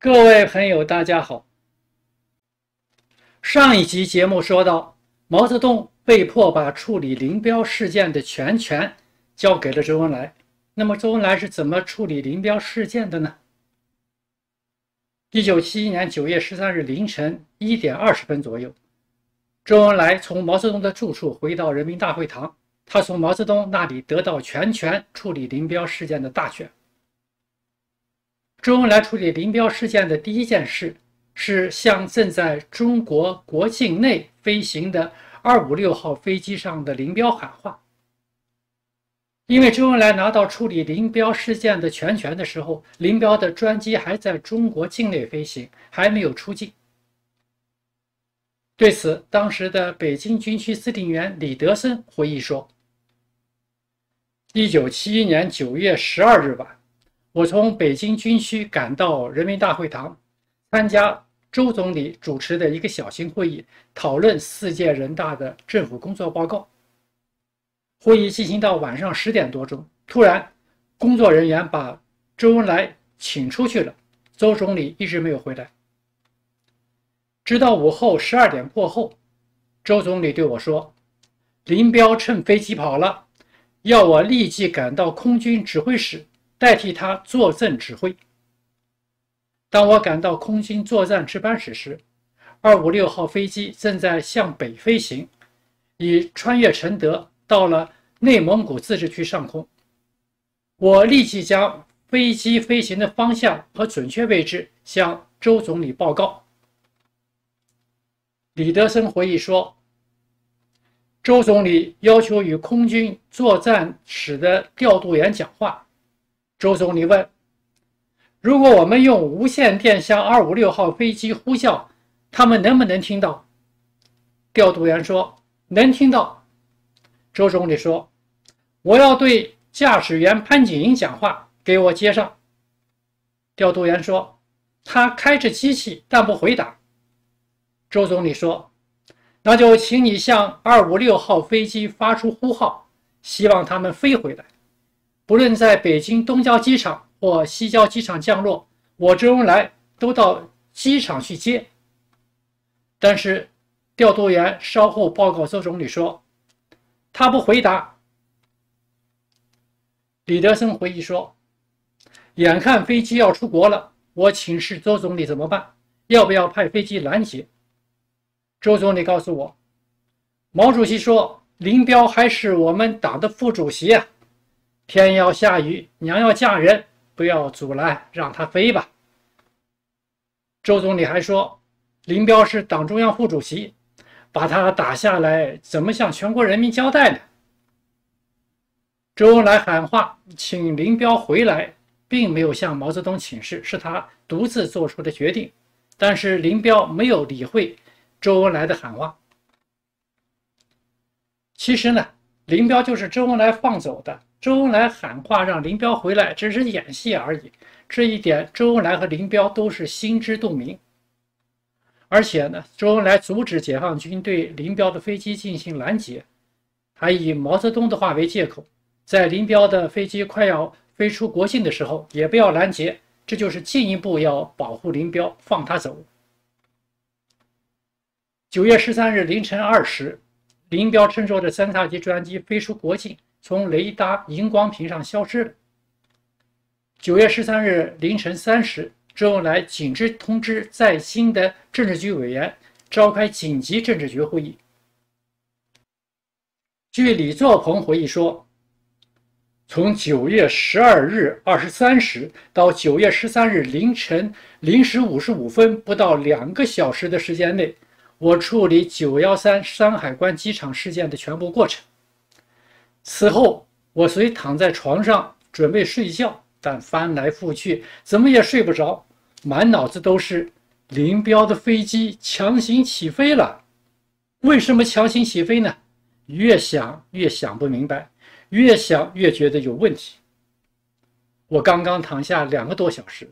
各位朋友，大家好。上一集节目说到，毛泽东被迫把处理林彪事件的全权交给了周恩来。那么，周恩来是怎么处理林彪事件的呢？一九七一年九月十三日凌晨一点二十分左右，周恩来从毛泽东的住处回到人民大会堂，他从毛泽东那里得到全权处理林彪事件的大权。周恩来处理林彪事件的第一件事是向正在中国国境内飞行的二五六号飞机上的林彪喊话，因为周恩来拿到处理林彪事件的全权的时候，林彪的专机还在中国境内飞行，还没有出境。对此，当时的北京军区司令员李德森回忆说：“一九七一年九月十二日晚。”我从北京军区赶到人民大会堂，参加周总理主持的一个小型会议，讨论四届人大的政府工作报告。会议进行到晚上十点多钟，突然工作人员把周恩来请出去了，周总理一直没有回来。直到午后十二点过后，周总理对我说：“林彪乘飞机跑了，要我立即赶到空军指挥室。”代替他坐镇指挥。当我赶到空军作战值班室时，二五六号飞机正在向北飞行，已穿越承德，到了内蒙古自治区上空。我立即将飞机飞行的方向和准确位置向周总理报告。李德生回忆说，周总理要求与空军作战室的调度员讲话。周总理问：“如果我们用无线电向二五六号飞机呼叫，他们能不能听到？”调度员说：“能听到。”周总理说：“我要对驾驶员潘景英讲话，给我接上。”调度员说：“他开着机器，但不回答。”周总理说：“那就请你向二五六号飞机发出呼号，希望他们飞回来。”不论在北京东郊机场或西郊机场降落，我周恩来都到机场去接。但是调度员稍后报告周总理说，他不回答。李德生回忆说，眼看飞机要出国了，我请示周总理怎么办？要不要派飞机拦截？周总理告诉我，毛主席说：“林彪还是我们党的副主席啊。”天要下雨，娘要嫁人，不要阻拦，让他飞吧。周总理还说，林彪是党中央副主席，把他打下来，怎么向全国人民交代呢？周恩来喊话，请林彪回来，并没有向毛泽东请示，是他独自做出的决定。但是林彪没有理会周恩来的喊话。其实呢，林彪就是周恩来放走的。周恩来喊话让林彪回来，只是演戏而已。这一点，周恩来和林彪都是心知肚明。而且呢，周恩来阻止解放军对林彪的飞机进行拦截，还以毛泽东的话为借口，在林彪的飞机快要飞出国境的时候，也不要拦截，这就是进一步要保护林彪，放他走。九月十三日凌晨二时，林彪乘坐的三叉戟专机飞出国境。从雷达荧光屏上消失了。九月十三日凌晨三时，周恩来紧急通知在新的政治局委员召开紧急政治局会议。据李作鹏回忆说，从九月十二日二十三时到九月十三日凌晨零时五十五分，不到两个小时的时间内，我处理九幺三山海关机场事件的全部过程。此后，我虽躺在床上准备睡觉，但翻来覆去，怎么也睡不着，满脑子都是林彪的飞机强行起飞了。为什么强行起飞呢？越想越想不明白，越想越觉得有问题。我刚刚躺下两个多小时，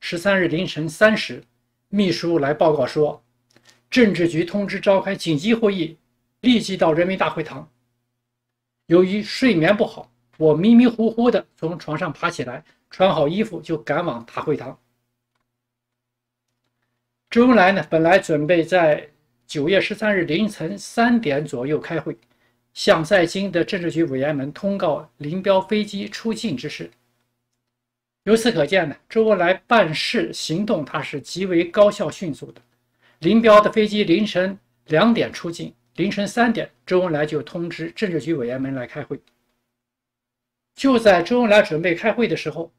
十三日凌晨三时，秘书来报告说，政治局通知召开紧急会议，立即到人民大会堂。由于睡眠不好，我迷迷糊糊的从床上爬起来，穿好衣服就赶往大会堂。周恩来呢，本来准备在九月十三日凌晨三点左右开会，向在京的政治局委员们通告林彪飞机出境之事。由此可见呢，周恩来办事行动他是极为高效迅速的。林彪的飞机凌晨两点出境。凌晨三点，周恩来就通知政治局委员们来开会。就在周恩来准备开会的时候，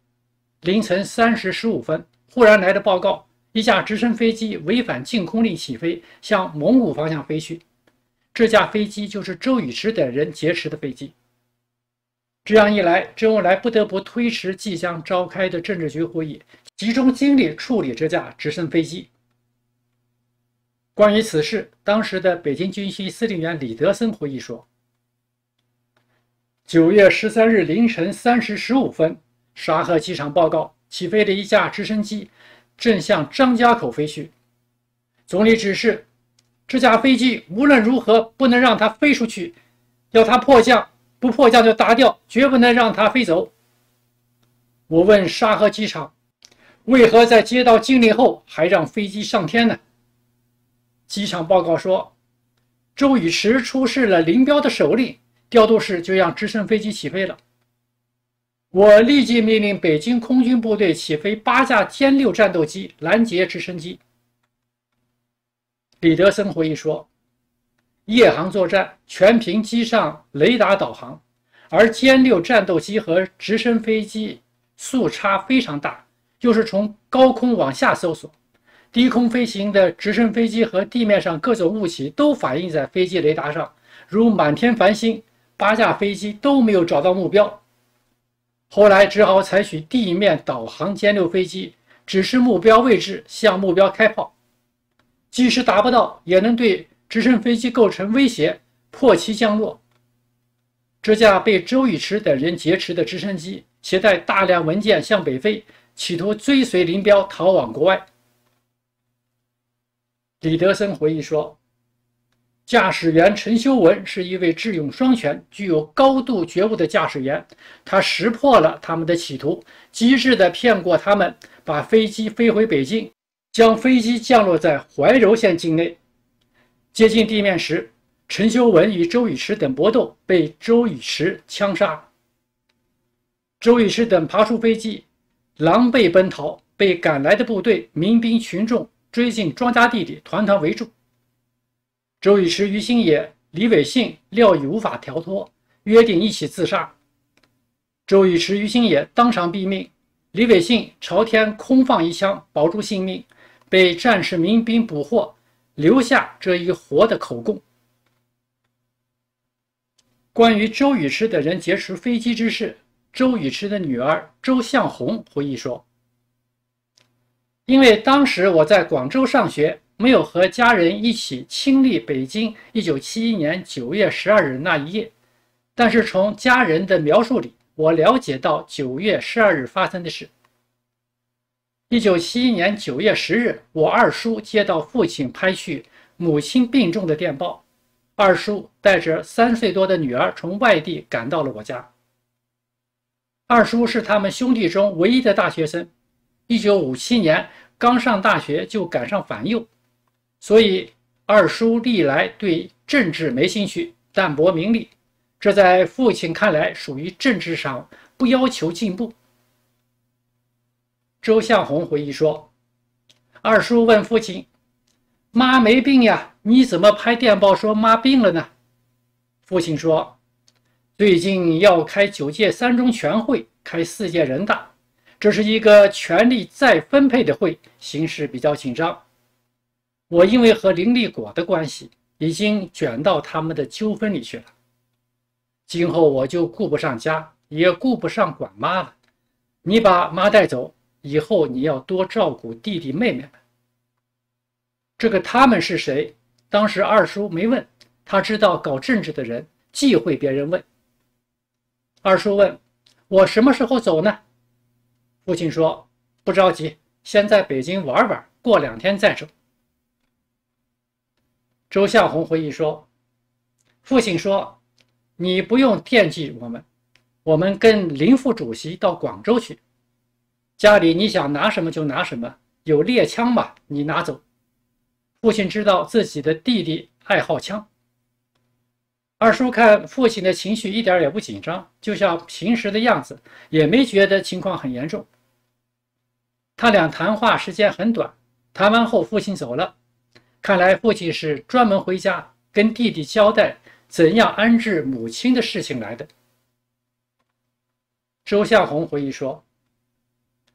凌晨三时十五分，忽然来了报告：一架直升飞机违反禁空令起飞，向蒙古方向飞去。这架飞机就是周宇驰等人劫持的飞机。这样一来，周恩来不得不推迟即将召开的政治局会议，集中精力处理这架直升飞机。关于此事，当时的北京军区司令员李德森回忆说：“九月十三日凌晨三时十五分，沙河机场报告起飞的一架直升机正向张家口飞去。总理指示，这架飞机无论如何不能让它飞出去，要它迫降，不迫降就打掉，绝不能让它飞走。我问沙河机场，为何在接到命令后还让飞机上天呢？”机场报告说，周宇驰出示了林彪的首令，调度室就让直升飞机起飞了。我立即命令北京空军部队起飞八架歼六战斗机拦截直升机。李德生回忆说，夜航作战全凭机上雷达导航，而歼六战斗机和直升飞机速差非常大，就是从高空往下搜索。低空飞行的直升飞机和地面上各种雾气都反映在飞机雷达上，如满天繁星。八架飞机都没有找到目标，后来只好采取地面导航。歼六飞机指示目标位置，向目标开炮，即使达不到，也能对直升飞机构成威胁，迫其降落。这架被周宇驰等人劫持的直升机，携带大量文件向北飞，企图追随林彪逃往国外。李德森回忆说：“驾驶员陈修文是一位智勇双全、具有高度觉悟的驾驶员，他识破了他们的企图，机智的骗过他们，把飞机飞回北京，将飞机降落在怀柔县境内。接近地面时，陈修文与周宇驰等搏斗，被周宇驰枪杀。周宇驰等爬出飞机，狼狈奔逃，被赶来的部队、民兵群众。”追进庄家地里，团团围住。周雨驰、于兴野、李伟信、廖毅无法逃脱，约定一起自杀。周雨驰、于兴野当场毙命，李伟信朝天空放一枪，保住性命，被战士民兵捕获，留下这一活的口供。关于周雨驰等人劫持飞机之事，周雨驰的女儿周向红回忆说。因为当时我在广州上学，没有和家人一起亲历北京1971年9月12日那一夜，但是从家人的描述里，我了解到9月12日发生的事。1971年9月10日，我二叔接到父亲拍去母亲病重的电报，二叔带着三岁多的女儿从外地赶到了我家。二叔是他们兄弟中唯一的大学生。一九五七年刚上大学就赶上反右，所以二叔历来对政治没兴趣，淡泊名利。这在父亲看来属于政治上不要求进步。周向红回忆说：“二叔问父亲，妈没病呀，你怎么拍电报说妈病了呢？”父亲说：“最近要开九届三中全会，开四届人大。”这是一个权力再分配的会，形势比较紧张。我因为和林立果的关系，已经卷到他们的纠纷里去了。今后我就顾不上家，也顾不上管妈了。你把妈带走，以后你要多照顾弟弟妹妹们。这个他们是谁？当时二叔没问，他知道搞政治的人忌讳别人问。二叔问我什么时候走呢？父亲说：“不着急，先在北京玩玩，过两天再说。”周向红回忆说：“父亲说，你不用惦记我们，我们跟林副主席到广州去，家里你想拿什么就拿什么，有猎枪吧，你拿走。”父亲知道自己的弟弟爱好枪。二叔看父亲的情绪一点也不紧张，就像平时的样子，也没觉得情况很严重。他俩谈话时间很短，谈完后父亲走了。看来父亲是专门回家跟弟弟交代怎样安置母亲的事情来的。周向红回忆说：“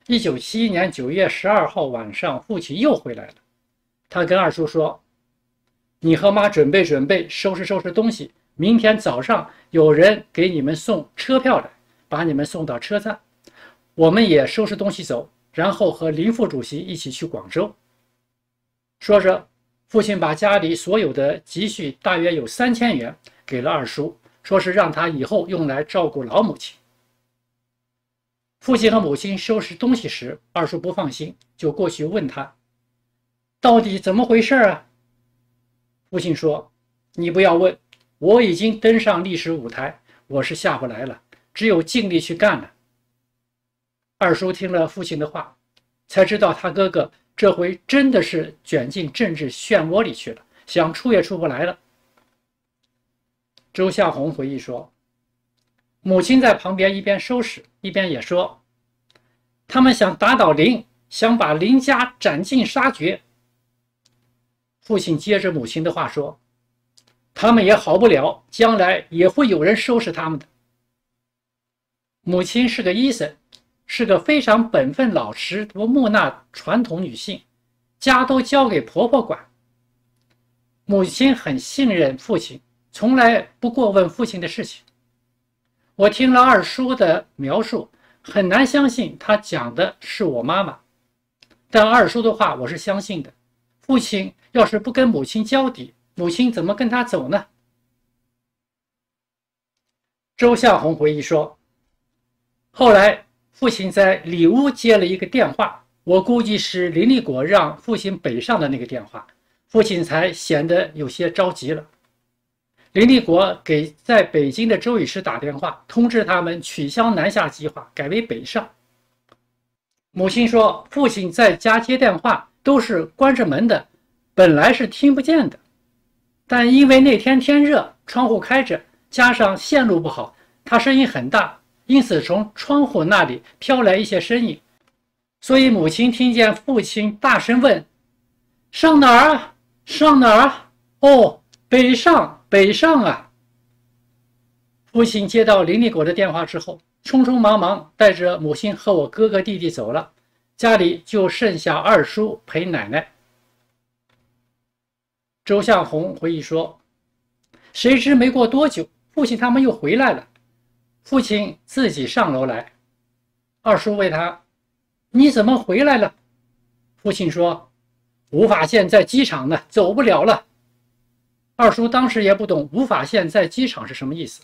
一九七一年九月十二号晚上，父亲又回来了。他跟二叔说：‘你和妈准备准备，收拾收拾东西，明天早上有人给你们送车票来，把你们送到车站。我们也收拾东西走。’”然后和林副主席一起去广州。说着，父亲把家里所有的积蓄，大约有三千元，给了二叔，说是让他以后用来照顾老母亲。父亲和母亲收拾东西时，二叔不放心，就过去问他：“到底怎么回事啊？”父亲说：“你不要问，我已经登上历史舞台，我是下不来了，只有尽力去干了。”二叔听了父亲的话，才知道他哥哥这回真的是卷进政治漩涡里去了，想出也出不来了。周向红回忆说：“母亲在旁边一边收拾一边也说，他们想打倒林，想把林家斩尽杀绝。”父亲接着母亲的话说：“他们也好不了，将来也会有人收拾他们的。”母亲是个医生。是个非常本分、老实、多木讷、传统女性，家都交给婆婆管。母亲很信任父亲，从来不过问父亲的事情。我听了二叔的描述，很难相信他讲的是我妈妈，但二叔的话我是相信的。父亲要是不跟母亲交底，母亲怎么跟他走呢？周向红回忆说：“后来。”父亲在里屋接了一个电话，我估计是林立国让父亲北上的那个电话，父亲才显得有些着急了。林立国给在北京的周女士打电话，通知他们取消南下计划，改为北上。母亲说，父亲在家接电话都是关着门的，本来是听不见的，但因为那天天热，窗户开着，加上线路不好，他声音很大。因此，从窗户那里飘来一些声音，所以母亲听见父亲大声问：“上哪儿啊？上哪儿啊？哦，北上，北上啊！”父亲接到林立国的电话之后，匆匆忙忙带着母亲和我哥哥弟弟走了，家里就剩下二叔陪奶奶。周向红回忆说：“谁知没过多久，父亲他们又回来了。”父亲自己上楼来，二叔问他：“你怎么回来了？”父亲说：“吴法宪在机场呢，走不了了。”二叔当时也不懂吴法宪在机场是什么意思。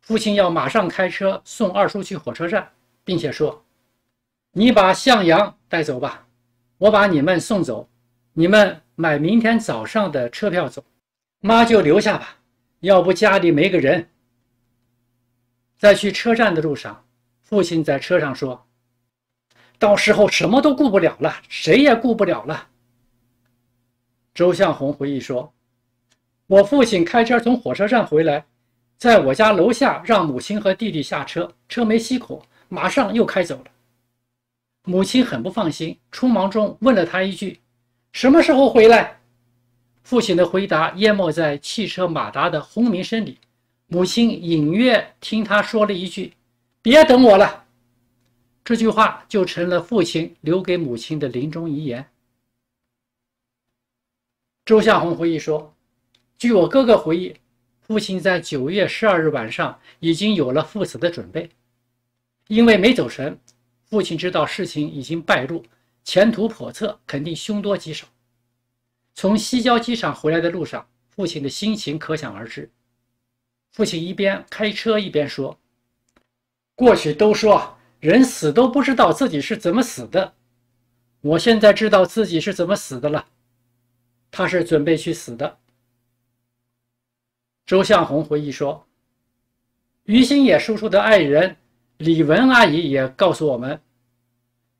父亲要马上开车送二叔去火车站，并且说：“你把向阳带走吧，我把你们送走，你们买明天早上的车票走。妈就留下吧，要不家里没个人。”在去车站的路上，父亲在车上说：“到时候什么都顾不了了，谁也顾不了了。”周向红回忆说：“我父亲开车从火车站回来，在我家楼下让母亲和弟弟下车，车没熄火，马上又开走了。母亲很不放心，匆忙中问了他一句：‘什么时候回来？’父亲的回答淹没在汽车马达的轰鸣声里。”母亲隐约听他说了一句：“别等我了。”这句话就成了父亲留给母亲的临终遗言。周向红回忆说：“据我哥哥回忆，父亲在九月十二日晚上已经有了赴死的准备，因为没走成，父亲知道事情已经败露，前途叵测，肯定凶多吉少。从西郊机场回来的路上，父亲的心情可想而知。”父亲一边开车一边说：“过去都说人死都不知道自己是怎么死的，我现在知道自己是怎么死的了。他是准备去死的。”周向红回忆说：“于新野叔叔的爱人李文阿姨也告诉我们，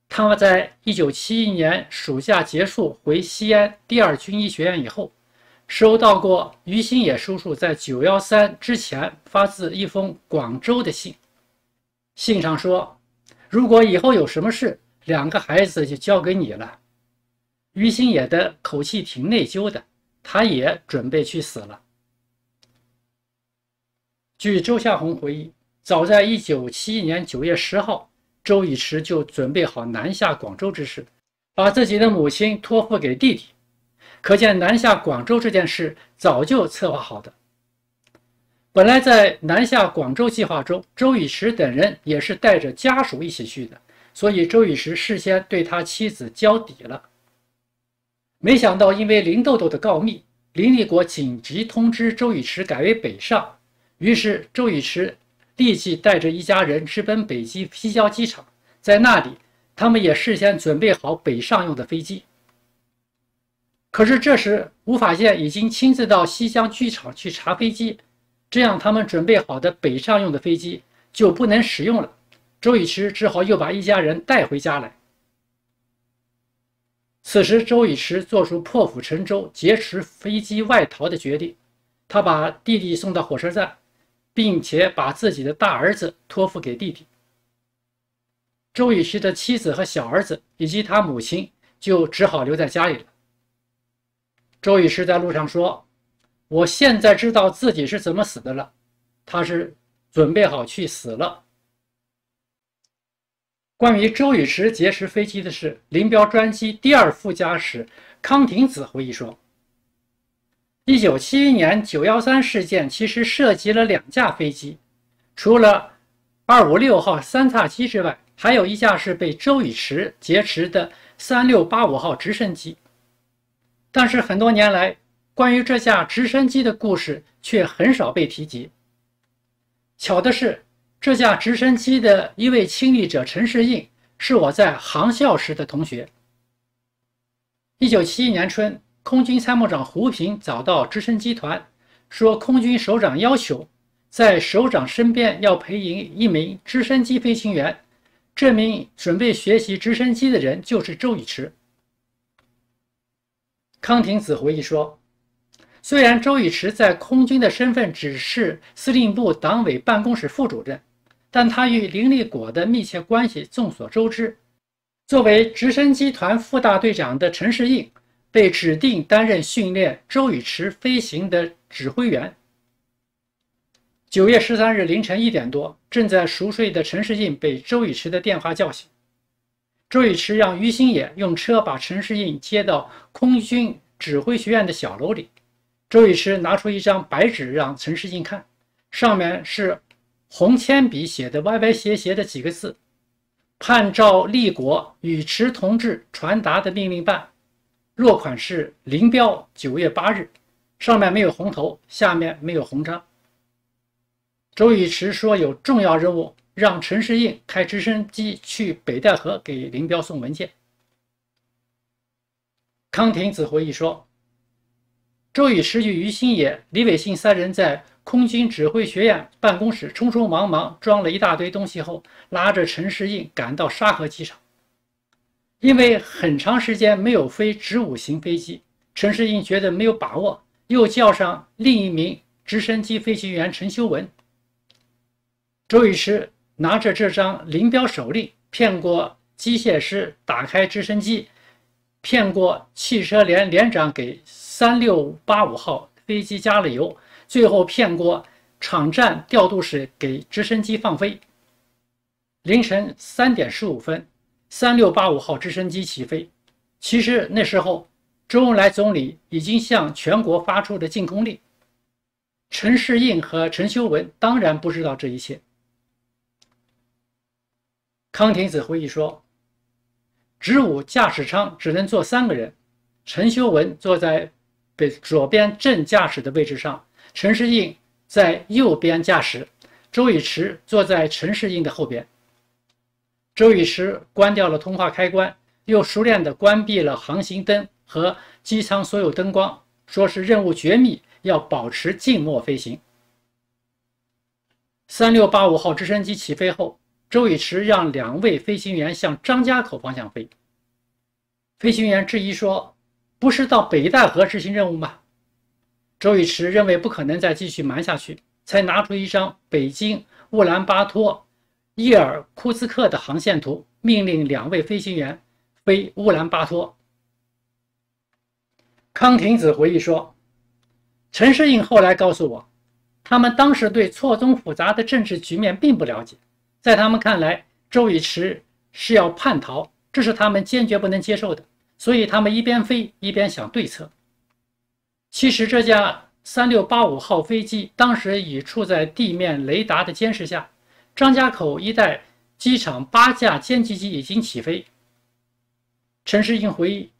他们在一九七一年暑假结束回西安第二军医学院以后。”收到过于新野叔叔在九幺三之前发自一封广州的信，信上说，如果以后有什么事，两个孩子就交给你了。于新野的口气挺内疚的，他也准备去死了。据周夏红回忆，早在一九七一年九月十号，周以驰就准备好南下广州之事，把自己的母亲托付给弟弟。可见南下广州这件事早就策划好的。本来在南下广州计划中，周雨石等人也是带着家属一起去的，所以周雨石事先对他妻子交底了。没想到因为林豆豆的告密，林立国紧急通知周雨池改为北上，于是周雨池立即带着一家人直奔北京西郊机场，在那里他们也事先准备好北上用的飞机。可是这时，吴法宪已经亲自到西乡剧场去查飞机，这样他们准备好的北上用的飞机就不能使用了。周雨驰只好又把一家人带回家来。此时，周雨驰做出破釜沉舟、劫持飞机外逃的决定。他把弟弟送到火车站，并且把自己的大儿子托付给弟弟。周雨驰的妻子和小儿子以及他母亲就只好留在家里了。周宇驰在路上说：“我现在知道自己是怎么死的了，他是准备好去死了。”关于周宇驰劫持飞机的事，林彪专机第二副驾驶康廷子回忆说：“一九七一年九幺三事件其实涉及了两架飞机，除了二五六号三叉戟之外，还有一架是被周宇驰劫持的三六八五号直升机。”但是很多年来，关于这架直升机的故事却很少被提及。巧的是，这架直升机的一位亲历者陈世印是我在航校时的同学。1971年春，空军参谋长胡平找到直升机团，说空军首长要求，在首长身边要培养一名直升机飞行员。这名准备学习直升机的人就是周宇驰。康廷子回忆说：“虽然周宇驰在空军的身份只是司令部党委办公室副主任，但他与林立果的密切关系众所周知。作为直升机团副大队长的陈世印，被指定担任训练周宇驰飞行的指挥员。九月十三日凌晨一点多，正在熟睡的陈世印被周宇驰的电话叫醒。”周宇驰让于兴野用车把陈世印接到空军指挥学院的小楼里。周宇驰拿出一张白纸，让陈世印看，上面是红铅笔写的歪歪斜斜的几个字：“叛赵立国，宇驰同志传达的命令办。”落款是林彪，九月八日。上面没有红头，下面没有红章。周宇驰说：“有重要任务。”让陈士印开直升机去北戴河给林彪送文件。康廷子回忆说，周以石与于新野、李伟信三人在空军指挥学院办公室匆匆忙忙装了一大堆东西后，拉着陈士印赶到沙河机场。因为很长时间没有飞直五型飞机，陈士印觉得没有把握，又叫上另一名直升机飞行员陈修文。周以石拿着这张林彪手令，骗过机械师打开直升机，骗过汽车连连长给三六八五号飞机加了油，最后骗过场站调度室给直升机放飞。凌晨三点十五分，三六八五号直升机起飞。其实那时候，周恩来总理已经向全国发出了进攻令。陈士印和陈修文当然不知道这一切。康廷子回忆说：“直五驾驶舱只能坐三个人，陈修文坐在北左边正驾驶的位置上，陈世印在右边驾驶，周以驰坐在陈世印的后边。周以驰关掉了通话开关，又熟练的关闭了航行灯和机舱所有灯光，说是任务绝密，要保持静默飞行。三六八五号直升机起飞后。”周宇驰让两位飞行员向张家口方向飞。飞行员质疑说：“不是到北戴河执行任务吗？”周宇驰认为不可能再继续瞒下去，才拿出一张北京乌兰巴托、伊尔库斯克的航线图，命令两位飞行员飞乌兰巴托。康廷子回忆说：“陈世颖后来告诉我，他们当时对错综复杂的政治局面并不了解。”在他们看来，周宇驰是要叛逃，这是他们坚决不能接受的。所以他们一边飞一边想对策。其实，这架三六八五号飞机当时已处在地面雷达的监视下，张家口一带机场八架歼击机已经起飞。陈世英回忆，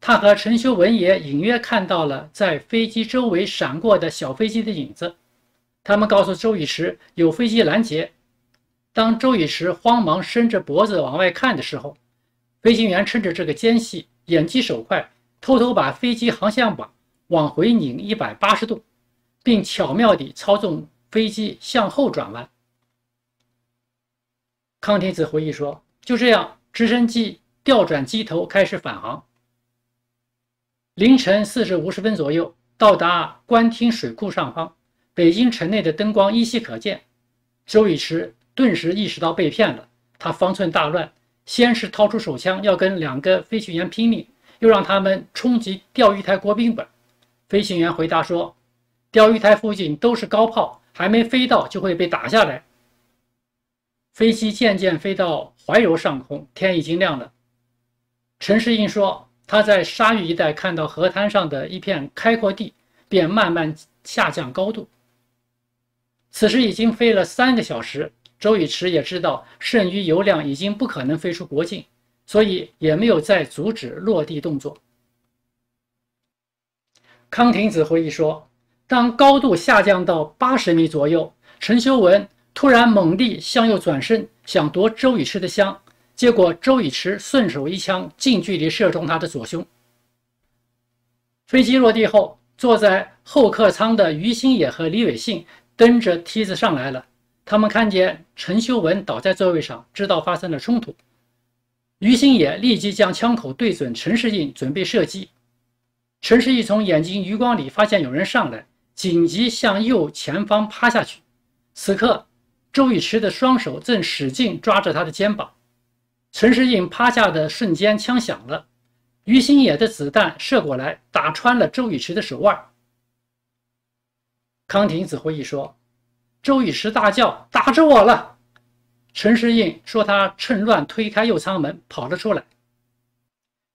他和陈修文也隐约看到了在飞机周围闪过的小飞机的影子。他们告诉周宇驰有飞机拦截。当周雨驰慌忙伸着脖子往外看的时候，飞行员趁着这个间隙，眼疾手快，偷偷把飞机航向把往回拧一百八十度，并巧妙地操纵飞机向后转弯。康天子回忆说：“就这样，直升机调转机头开始返航。凌晨四时五十分左右，到达官厅水库上方，北京城内的灯光依稀可见。周雨驰。”顿时意识到被骗了，他方寸大乱，先是掏出手枪要跟两个飞行员拼命，又让他们冲击钓鱼台国宾馆。飞行员回答说：“钓鱼台附近都是高炮，还没飞到就会被打下来。”飞机渐渐飞到怀柔上空，天已经亮了。陈世英说：“他在鲨鱼一带看到河滩上的一片开阔地，便慢慢下降高度。此时已经飞了三个小时。”周宇驰也知道剩余油量已经不可能飞出国境，所以也没有再阻止落地动作。康廷子回忆说，当高度下降到八十米左右，陈修文突然猛地向右转身，想夺周宇驰的枪，结果周宇驰顺手一枪，近距离射中他的左胸。飞机落地后，坐在后客舱的于兴野和李伟信蹬着梯子上来了。他们看见陈修文倒在座位上，知道发生了冲突。于新野立即将枪口对准陈世印，准备射击。陈世印从眼睛余光里发现有人上来，紧急向右前方趴下去。此刻，周雨池的双手正使劲抓着他的肩膀。陈世印趴下的瞬间，枪响了，于新野的子弹射过来，打穿了周雨池的手腕。康廷子回忆说。周雨驰大叫：“打着我了！”陈世印说：“他趁乱推开右舱门跑了出来。”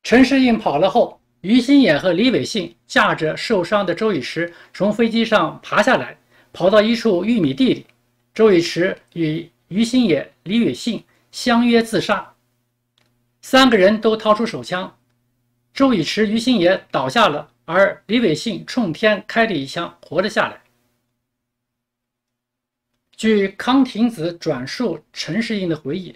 陈世印跑了后，于新野和李伟信架着受伤的周雨驰从飞机上爬下来，跑到一处玉米地里。周雨驰与于新野、李伟信相约自杀，三个人都掏出手枪。周雨驰、于新野倒下了，而李伟信冲天开了一枪，活了下来。据康廷子转述陈世英的回忆，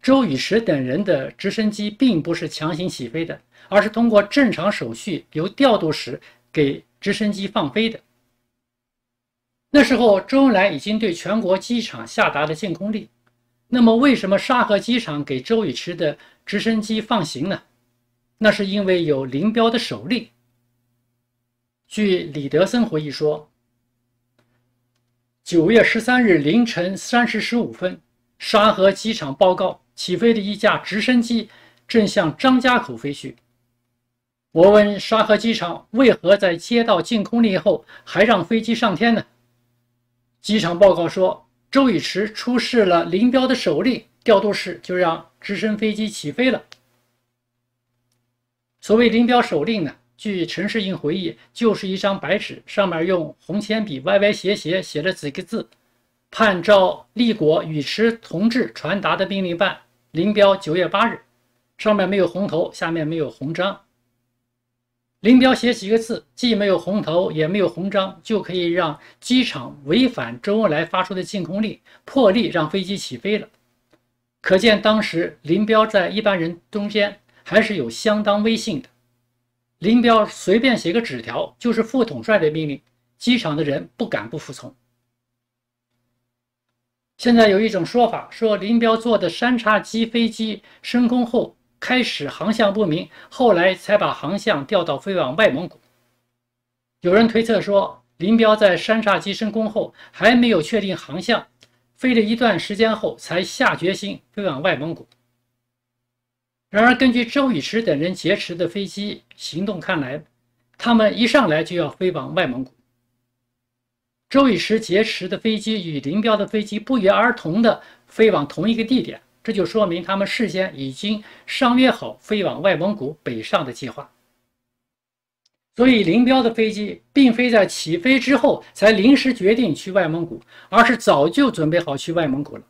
周宇驰等人的直升机并不是强行起飞的，而是通过正常手续由调度室给直升机放飞的。那时候周恩来已经对全国机场下达了禁空令，那么为什么沙河机场给周宇驰的直升机放行呢？那是因为有林彪的手令。据李德森回忆说。九月十三日凌晨三时十五分，沙河机场报告起飞的一架直升机正向张家口飞去。我问沙河机场为何在接到禁空令后还让飞机上天呢？机场报告说，周宇驰出示了林彪的手令，调度室就让直升飞机起飞了。所谓林彪手令呢？据陈士英回忆，就是一张白纸，上面用红铅笔歪歪斜斜写了几个字：“叛照立国，与持同志传达的命令办。”林彪九月八日，上面没有红头，下面没有红章。林彪写几个字，既没有红头，也没有红章，就可以让机场违反周恩来发出的禁空令，破例让飞机起飞了。可见当时林彪在一般人中间还是有相当威信的。林彪随便写个纸条，就是副统帅的命令，机场的人不敢不服从。现在有一种说法说，林彪坐的山叉机飞机升空后开始航向不明，后来才把航向调到飞往外蒙古。有人推测说，林彪在山叉机升空后还没有确定航向，飞了一段时间后才下决心飞往外蒙古。然而，根据周宇驰等人劫持的飞机行动看来，他们一上来就要飞往外蒙古。周宇驰劫持的飞机与林彪的飞机不约而同的飞往同一个地点，这就说明他们事先已经商约好飞往外蒙古北上的计划。所以，林彪的飞机并非在起飞之后才临时决定去外蒙古，而是早就准备好去外蒙古了。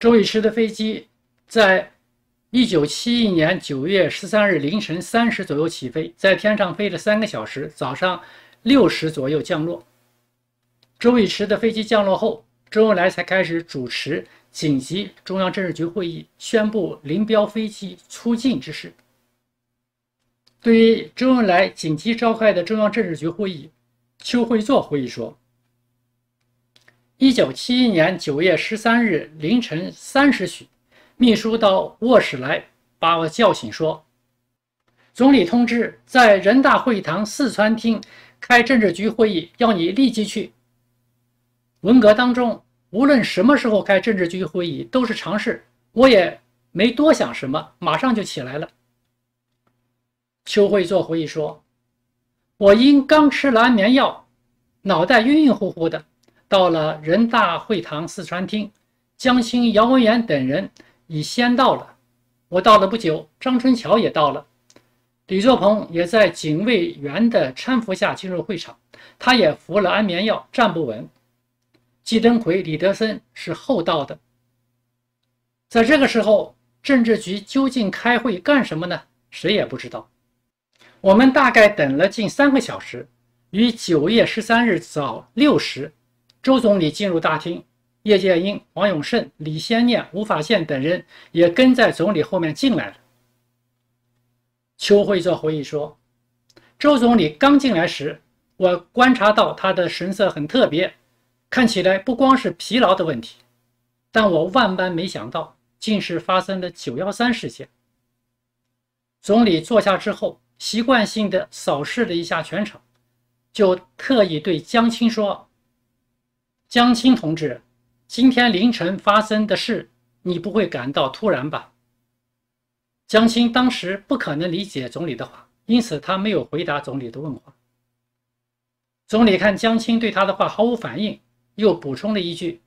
周宇驰的飞机。在1971年9月13日凌晨三时左右起飞，在天上飞了三个小时，早上六时左右降落。周以驰的飞机降落后，周恩来才开始主持紧急中央政治局会议，宣布林彪飞机出境之事。对于周恩来紧急召开的中央政治局会议，邱会作回忆说：“1971 年9月13日凌晨三时许。”秘书到卧室来把我叫醒，说：“总理通知在人大会堂四川厅开政治局会议，要你立即去。”文革当中，无论什么时候开政治局会议都是常事，我也没多想什么，马上就起来了。邱会作回忆说：“我因刚吃了安眠药，脑袋晕晕乎乎的，到了人大会堂四川厅，江青、姚文元等人。”已先到了，我到了不久，张春桥也到了，李作鹏也在警卫员的搀扶下进入会场，他也服了安眠药，站不稳。季登奎、李德森是后到的。在这个时候，政治局究竟开会干什么呢？谁也不知道。我们大概等了近三个小时，于九月十三日早六时，周总理进入大厅。叶剑英、王永胜、李先念、吴法宪等人也跟在总理后面进来了。邱会作回忆说：“周总理刚进来时，我观察到他的神色很特别，看起来不光是疲劳的问题。但我万万没想到，竟是发生了九幺三事件。总理坐下之后，习惯性的扫视了一下全场，就特意对江青说：‘江青同志。’”今天凌晨发生的事，你不会感到突然吧？江青当时不可能理解总理的话，因此他没有回答总理的问话。总理看江青对他的话毫无反应，又补充了一句：“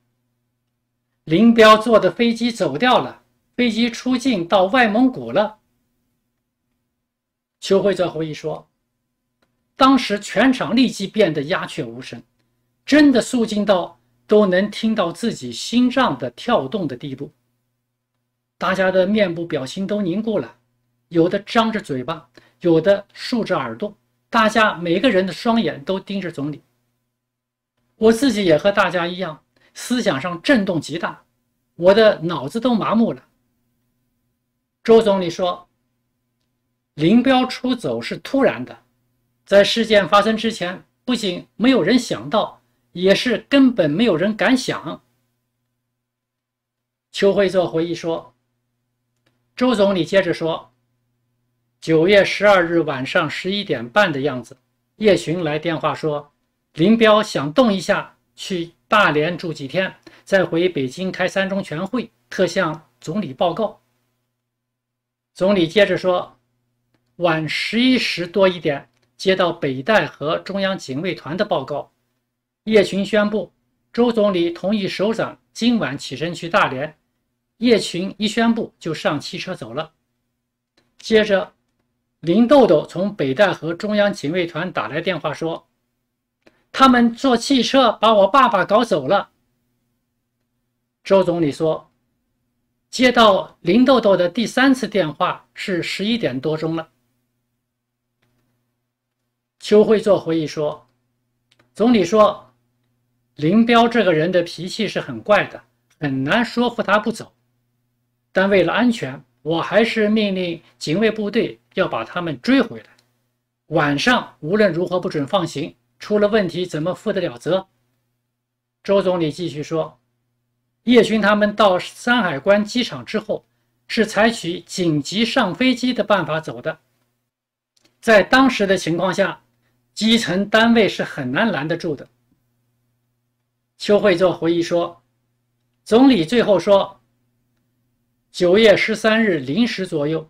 林彪坐的飞机走掉了，飞机出境到外蒙古了。”邱会泽回忆说：“当时全场立即变得鸦雀无声，真的肃静到。”都能听到自己心脏的跳动的地步。大家的面部表情都凝固了，有的张着嘴巴，有的竖着耳朵。大家每个人的双眼都盯着总理。我自己也和大家一样，思想上震动极大，我的脑子都麻木了。周总理说：“林彪出走是突然的，在事件发生之前，不仅没有人想到。”也是根本没有人敢想。邱会作回忆说：“周总理接着说，九月十二日晚上十一点半的样子，叶群来电话说，林彪想动一下，去大连住几天，再回北京开三中全会，特向总理报告。总理接着说，晚十一时多一点，接到北戴河中央警卫团的报告。”叶群宣布，周总理同意首长今晚起身去大连。叶群一宣布，就上汽车走了。接着，林豆豆从北戴河中央警卫团打来电话说，他们坐汽车把我爸爸搞走了。周总理说，接到林豆豆的第三次电话是十一点多钟了。邱会作回忆说，总理说。林彪这个人的脾气是很怪的，很难说服他不走。但为了安全，我还是命令警卫部队要把他们追回来。晚上无论如何不准放行，出了问题怎么负得了责？周总理继续说：“叶群他们到山海关机场之后，是采取紧急上飞机的办法走的。在当时的情况下，基层单位是很难拦得住的。”邱会作回忆说，总理最后说：“九月十三日零时左右，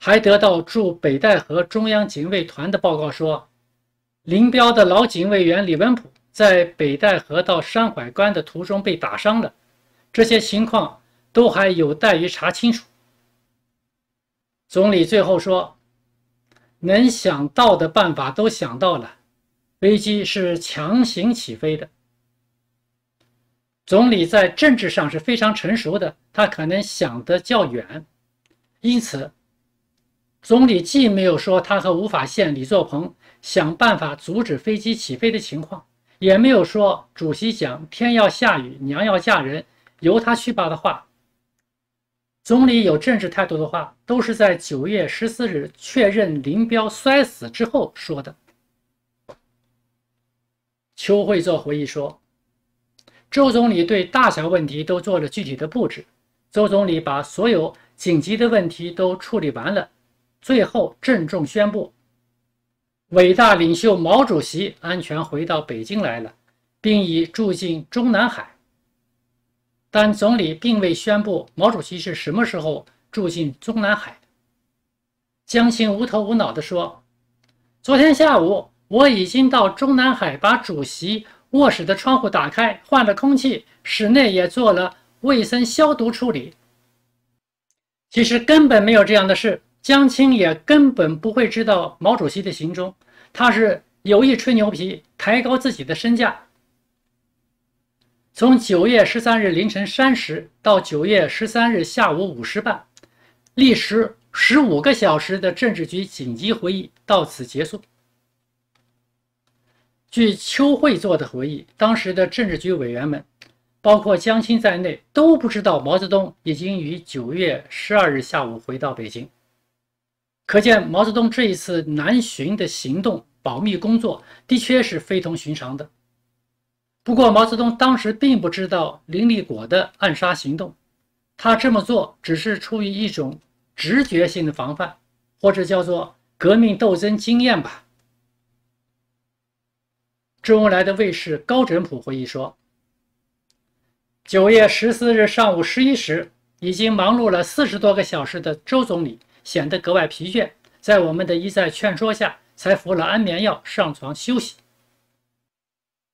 还得到驻北戴河中央警卫团的报告说，林彪的老警卫员李文普在北戴河到山海关的途中被打伤了。这些情况都还有待于查清楚。”总理最后说：“能想到的办法都想到了，飞机是强行起飞的。”总理在政治上是非常成熟的，他可能想得较远，因此，总理既没有说他和吴法县李作鹏想办法阻止飞机起飞的情况，也没有说主席讲天要下雨娘要嫁人由他去吧的话。总理有政治态度的话，都是在九月十四日确认林彪摔死之后说的。邱会作回忆说。周总理对大小问题都做了具体的布置。周总理把所有紧急的问题都处理完了，最后郑重宣布：“伟大领袖毛主席安全回到北京来了，并已住进中南海。”但总理并未宣布毛主席是什么时候住进中南海。江青无头无脑地说：“昨天下午我已经到中南海把主席。”卧室的窗户打开，换了空气，室内也做了卫生消毒处理。其实根本没有这样的事，江青也根本不会知道毛主席的行踪，他是有意吹牛皮，抬高自己的身价。从九月十三日凌晨三时到九月十三日下午五时半，历时十五个小时的政治局紧急会议到此结束。据邱会作的回忆，当时的政治局委员们，包括江青在内，都不知道毛泽东已经于九月十二日下午回到北京。可见，毛泽东这一次南巡的行动保密工作的确是非同寻常的。不过，毛泽东当时并不知道林立果的暗杀行动，他这么做只是出于一种直觉性的防范，或者叫做革命斗争经验吧。周恩来的卫士高振普回忆说：“九月十四日上午十一时，已经忙碌了四十多个小时的周总理显得格外疲倦，在我们的一再劝说下，才服了安眠药上床休息。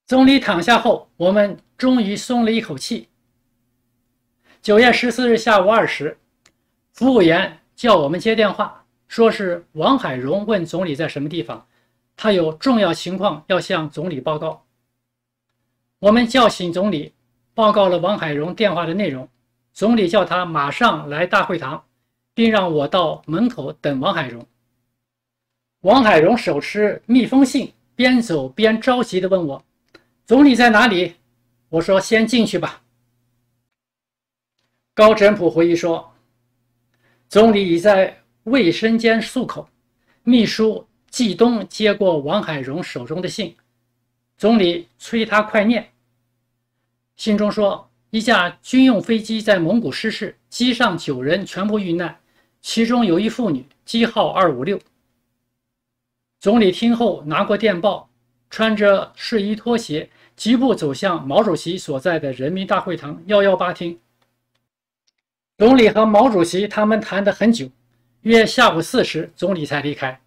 总理躺下后，我们终于松了一口气。九月十四日下午二时，服务员叫我们接电话，说是王海荣问总理在什么地方。”他有重要情况要向总理报告。我们叫醒总理，报告了王海荣电话的内容。总理叫他马上来大会堂，并让我到门口等王海荣。王海荣手持密封信，边走边着急地问我：“总理在哪里？”我说：“先进去吧。”高振普回忆说：“总理已在卫生间漱口，秘书。”季东接过王海荣手中的信，总理催他快念。信中说，一架军用飞机在蒙古失事，机上九人全部遇难，其中有一妇女。机号二五六。总理听后拿过电报，穿着睡衣拖鞋，疾步走向毛主席所在的人民大会堂幺幺八厅。总理和毛主席他们谈的很久，约下午四时，总理才离开。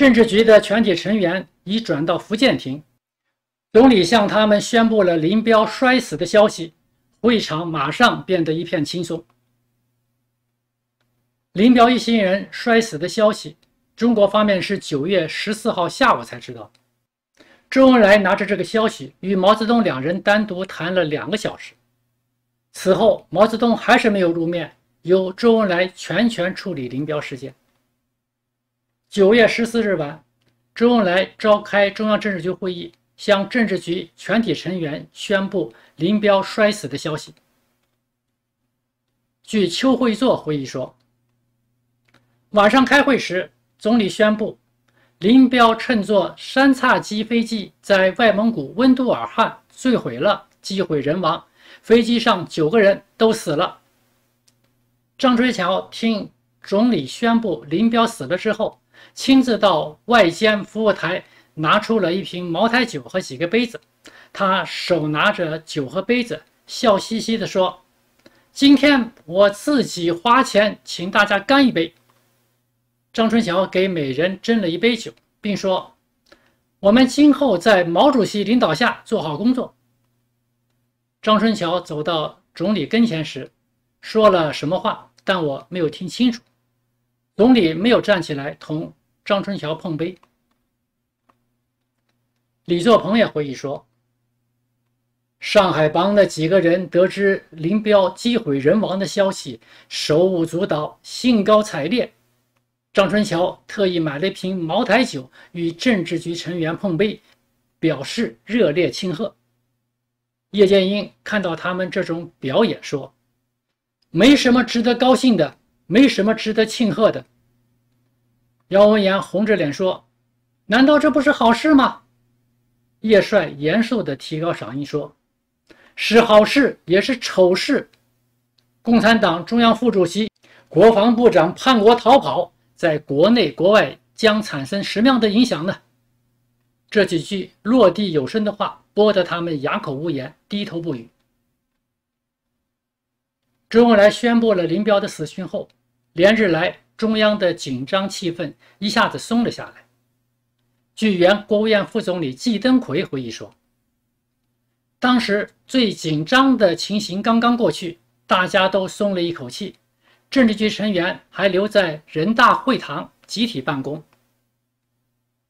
政治局的全体成员已转到福建厅，总理向他们宣布了林彪摔死的消息，会场马上变得一片轻松。林彪一行人摔死的消息，中国方面是九月十四号下午才知道。周恩来拿着这个消息与毛泽东两人单独谈了两个小时。此后，毛泽东还是没有露面，由周恩来全权处理林彪事件。九月十四日晚，周恩来召开中央政治局会议，向政治局全体成员宣布林彪摔死的消息。据邱会作回忆说，晚上开会时，总理宣布，林彪乘坐三叉戟飞机在外蒙古温都尔汗坠毁了，机毁人亡，飞机上九个人都死了。张春桥听总理宣布林彪死了之后。亲自到外间服务台拿出了一瓶茅台酒和几个杯子，他手拿着酒和杯子，笑嘻嘻的说：“今天我自己花钱请大家干一杯。”张春桥给每人斟了一杯酒，并说：“我们今后在毛主席领导下做好工作。”张春桥走到总理跟前时，说了什么话，但我没有听清楚。总理没有站起来同。张春桥碰杯，李作鹏也回忆说：“上海帮的几个人得知林彪机毁人亡的消息，手舞足蹈，兴高采烈。”张春桥特意买了一瓶茅台酒，与政治局成员碰杯，表示热烈庆贺。叶剑英看到他们这种表演，说：“没什么值得高兴的，没什么值得庆贺的。”姚文元红着脸说：“难道这不是好事吗？”叶帅严肃的提高嗓音说：“是好事，也是丑事。共产党中央副主席、国防部长叛国逃跑，在国内国外将产生什么样的影响呢？”这几句落地有声的话，拨得他们哑口无言，低头不语。周恩来宣布了林彪的死讯后，连日来。中央的紧张气氛一下子松了下来。据原国务院副总理季登奎回忆说，当时最紧张的情形刚刚过去，大家都松了一口气。政治局成员还留在人大会堂集体办公。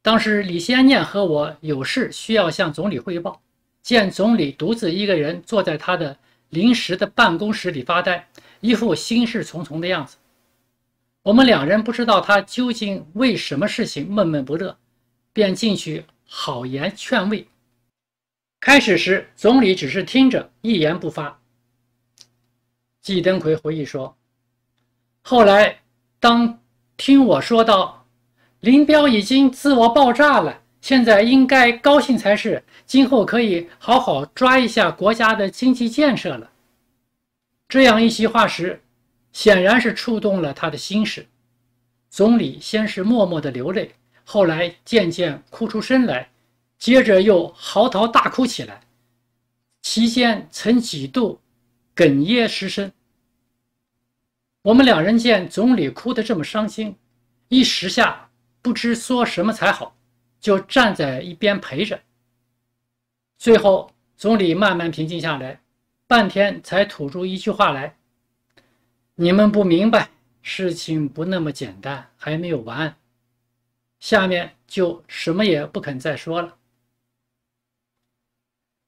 当时李先念和我有事需要向总理汇报，见总理独自一个人坐在他的临时的办公室里发呆，一副心事重重的样子。我们两人不知道他究竟为什么事情闷闷不乐，便进去好言劝慰。开始时，总理只是听着，一言不发。季登奎回忆说：“后来，当听我说到林彪已经自我爆炸了，现在应该高兴才是，今后可以好好抓一下国家的经济建设了，这样一席话时。”显然是触动了他的心事，总理先是默默地流泪，后来渐渐哭出声来，接着又嚎啕大哭起来，其间曾几度哽咽失声。我们两人见总理哭得这么伤心，一时下不知说什么才好，就站在一边陪着。最后，总理慢慢平静下来，半天才吐出一句话来。你们不明白，事情不那么简单，还没有完，下面就什么也不肯再说了。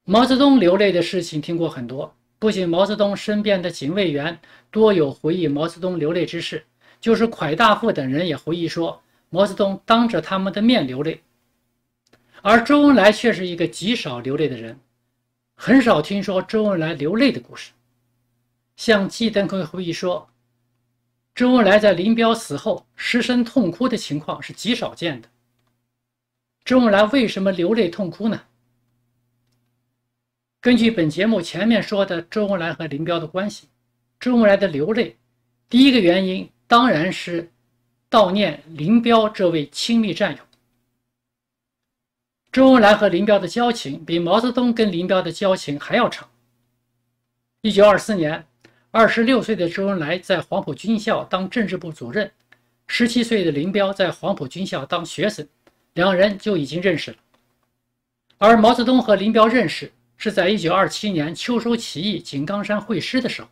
毛泽东流泪的事情听过很多，不仅毛泽东身边的警卫员多有回忆毛泽东流泪之事，就是蒯大富等人也回忆说毛泽东当着他们的面流泪，而周恩来却是一个极少流泪的人，很少听说周恩来流泪的故事。向季登科回忆说：“周恩来在林彪死后失声痛哭的情况是极少见的。周恩来为什么流泪痛哭呢？根据本节目前面说的周恩来和林彪的关系，周恩来的流泪，第一个原因当然是悼念林彪这位亲密战友。周恩来和林彪的交情比毛泽东跟林彪的交情还要长。一九二四年。”二十六岁的周恩来在黄埔军校当政治部主任，十七岁的林彪在黄埔军校当学生，两人就已经认识了。而毛泽东和林彪认识是在一九二七年秋收起义井冈山会师的时候。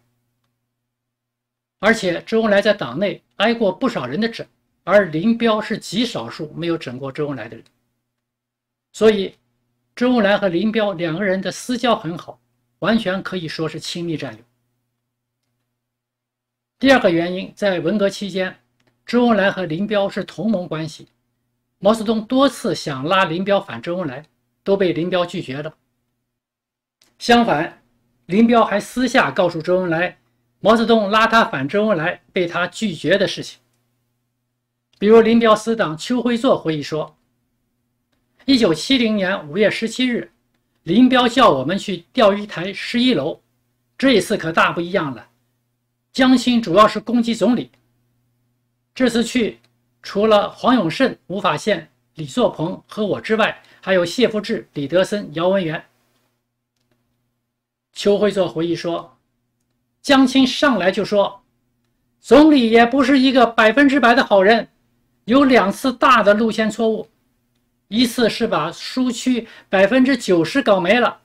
而且周恩来在党内挨过不少人的整，而林彪是极少数没有整过周恩来的人。所以周恩来和林彪两个人的私交很好，完全可以说是亲密战友。第二个原因，在文革期间，周恩来和林彪是同盟关系。毛泽东多次想拉林彪反周恩来，都被林彪拒绝了。相反，林彪还私下告诉周恩来，毛泽东拉他反周恩来被他拒绝的事情。比如，林彪死党邱辉作回忆说：“一九七零年五月十七日，林彪叫我们去钓鱼台十一楼，这一次可大不一样了。”江青主要是攻击总理。这次去，除了黄永胜、吴法宪、李作鹏和我之外，还有谢富治、李德森、姚文元。邱会作回忆说，江青上来就说，总理也不是一个百分之百的好人，有两次大的路线错误，一次是把苏区百分之九十搞没了，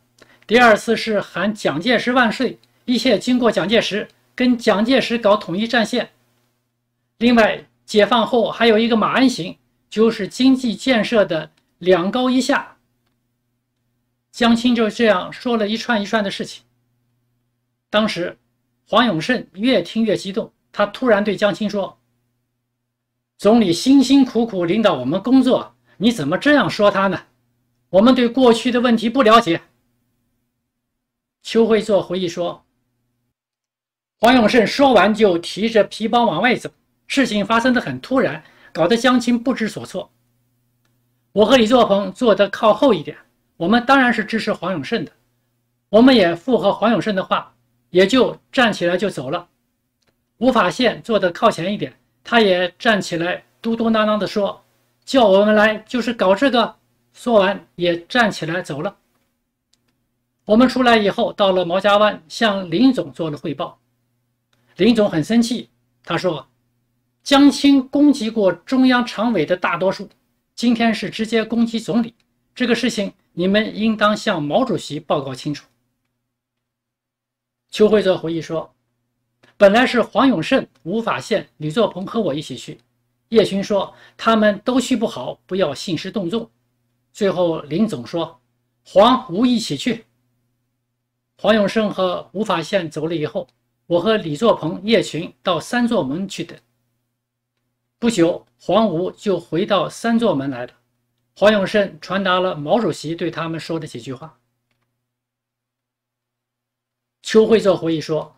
第二次是喊蒋介石万岁，一切经过蒋介石。跟蒋介石搞统一战线，另外解放后还有一个马鞍形，就是经济建设的两高一下。江青就这样说了一串一串的事情。当时黄永胜越听越激动，他突然对江青说：“总理辛辛苦苦领导我们工作，你怎么这样说他呢？我们对过去的问题不了解。”邱会作回忆说。黄永胜说完，就提着皮包往外走。事情发生的很突然，搞得江青不知所措。我和李作鹏坐的靠后一点，我们当然是支持黄永胜的，我们也附和黄永胜的话，也就站起来就走了。吴法宪坐的靠前一点，他也站起来嘟嘟囔囔的说：“叫我们来就是搞这个。”说完也站起来走了。我们出来以后，到了毛家湾，向林总做了汇报。林总很生气，他说：“江青攻击过中央常委的大多数，今天是直接攻击总理，这个事情你们应当向毛主席报告清楚。”邱会作回忆说：“本来是黄永胜、吴法宪、吕作鹏和我一起去，叶群说他们都去不好，不要兴师动众。最后林总说，黄吴一起去。黄永胜和吴法宪走了以后。”我和李作鹏、叶群到三座门去等。不久，黄吴就回到三座门来了。黄永胜传达了毛主席对他们说的几句话。邱会作回忆说，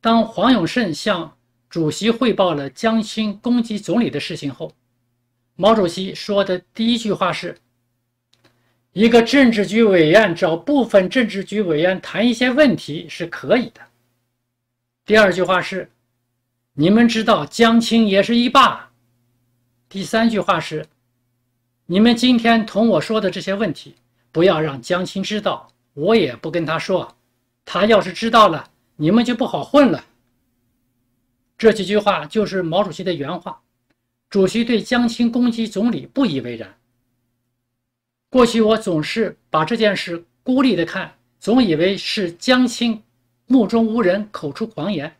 当黄永胜向主席汇报了江青攻击总理的事情后，毛主席说的第一句话是：“一个政治局委员找部分政治局委员谈一些问题是可以的。”第二句话是：你们知道江青也是一霸。第三句话是：你们今天同我说的这些问题，不要让江青知道，我也不跟他说。他要是知道了，你们就不好混了。这几句话就是毛主席的原话。主席对江青攻击总理不以为然。过去我总是把这件事孤立的看，总以为是江青。目中无人，口出狂言。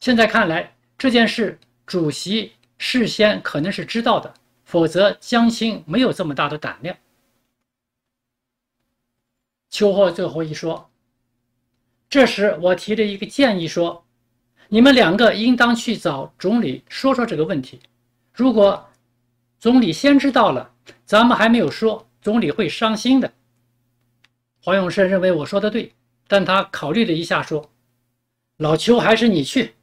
现在看来，这件事主席事先可能是知道的，否则江青没有这么大的胆量。秋后最后一说，这时我提了一个建议说：“你们两个应当去找总理说说这个问题。如果总理先知道了，咱们还没有说，总理会伤心的。”黄永胜认为我说的对。但他考虑了一下，说：“老邱，还是你去。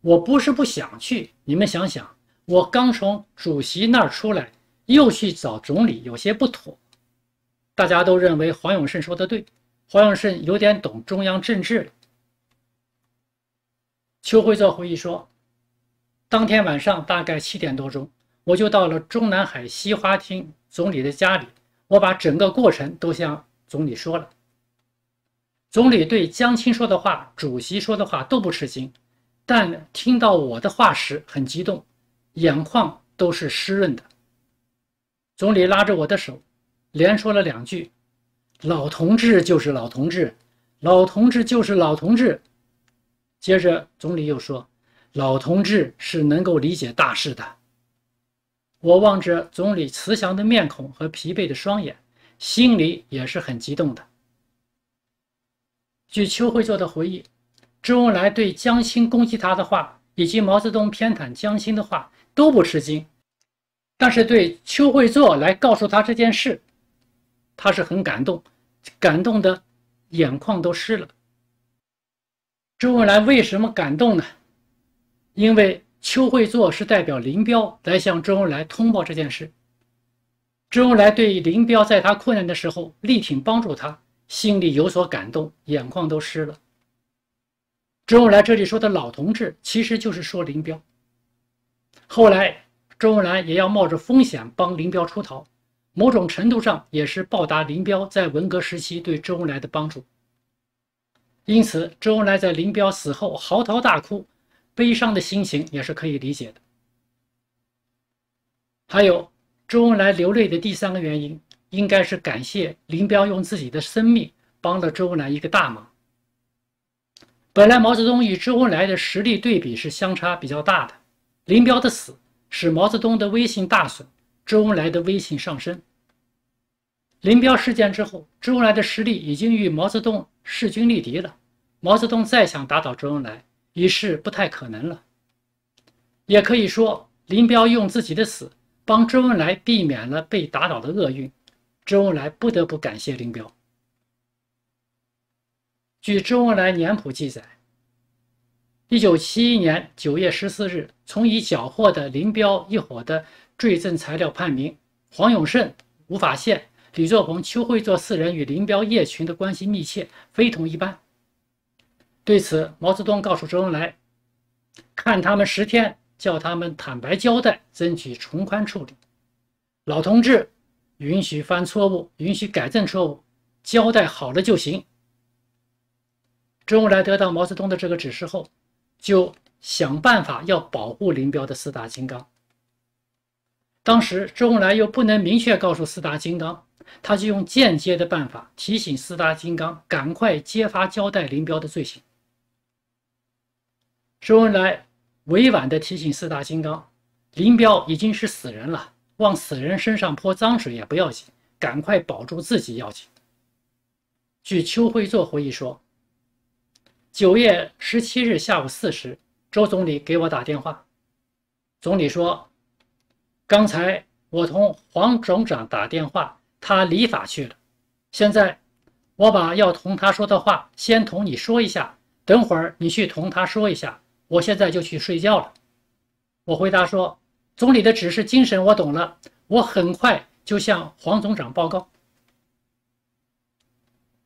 我不是不想去。你们想想，我刚从主席那儿出来，又去找总理，有些不妥。”大家都认为黄永胜说的对。黄永胜有点懂中央政治了。邱会作回忆说：“当天晚上大概七点多钟，我就到了中南海西花厅总理的家里，我把整个过程都向总理说了。”总理对江青说的话、主席说的话都不吃惊，但听到我的话时很激动，眼眶都是湿润的。总理拉着我的手，连说了两句：“老同志就是老同志，老同志就是老同志。”接着，总理又说：“老同志是能够理解大事的。”我望着总理慈祥的面孔和疲惫的双眼，心里也是很激动的。据邱会作的回忆，周恩来对江青攻击他的话，以及毛泽东偏袒江青的话都不吃惊，但是对邱会作来告诉他这件事，他是很感动，感动的眼眶都湿了。周恩来为什么感动呢？因为邱会作是代表林彪来向周恩来通报这件事。周恩来对林彪在他困难的时候力挺帮助他。心里有所感动，眼眶都湿了。周恩来这里说的老同志，其实就是说林彪。后来，周恩来也要冒着风险帮林彪出逃，某种程度上也是报答林彪在文革时期对周恩来的帮助。因此，周恩来在林彪死后嚎啕大哭，悲伤的心情也是可以理解的。还有，周恩来流泪的第三个原因。应该是感谢林彪用自己的生命帮了周恩来一个大忙。本来毛泽东与周恩来的实力对比是相差比较大的，林彪的死使毛泽东的威信大损，周恩来的威信上升。林彪事件之后，周恩来的实力已经与毛泽东势均力敌了，毛泽东再想打倒周恩来已是不太可能了。也可以说，林彪用自己的死帮周恩来避免了被打倒的厄运。周恩来不得不感谢林彪。据《周恩来年谱》记载，一九七一年九月十四日，从已缴获的林彪一伙的罪证材料判明，黄永胜、吴法宪、李作鹏、邱会作四人与林彪叶群的关系密切，非同一般。对此，毛泽东告诉周恩来：“看他们十天，叫他们坦白交代，争取从宽处理，老同志。”允许犯错误，允许改正错误，交代好了就行。周恩来得到毛泽东的这个指示后，就想办法要保护林彪的四大金刚。当时周恩来又不能明确告诉四大金刚，他就用间接的办法提醒四大金刚赶快揭发交代林彪的罪行。周恩来委婉地提醒四大金刚：“林彪已经是死人了。”往死人身上泼脏水也不要紧，赶快保住自己要紧。据邱会作回忆说，九月十七日下午四时，周总理给我打电话，总理说：“刚才我同黄总长打电话，他离法去了。现在我把要同他说的话先同你说一下，等会儿你去同他说一下。我现在就去睡觉了。”我回答说。总理的指示精神我懂了，我很快就向黄总长报告。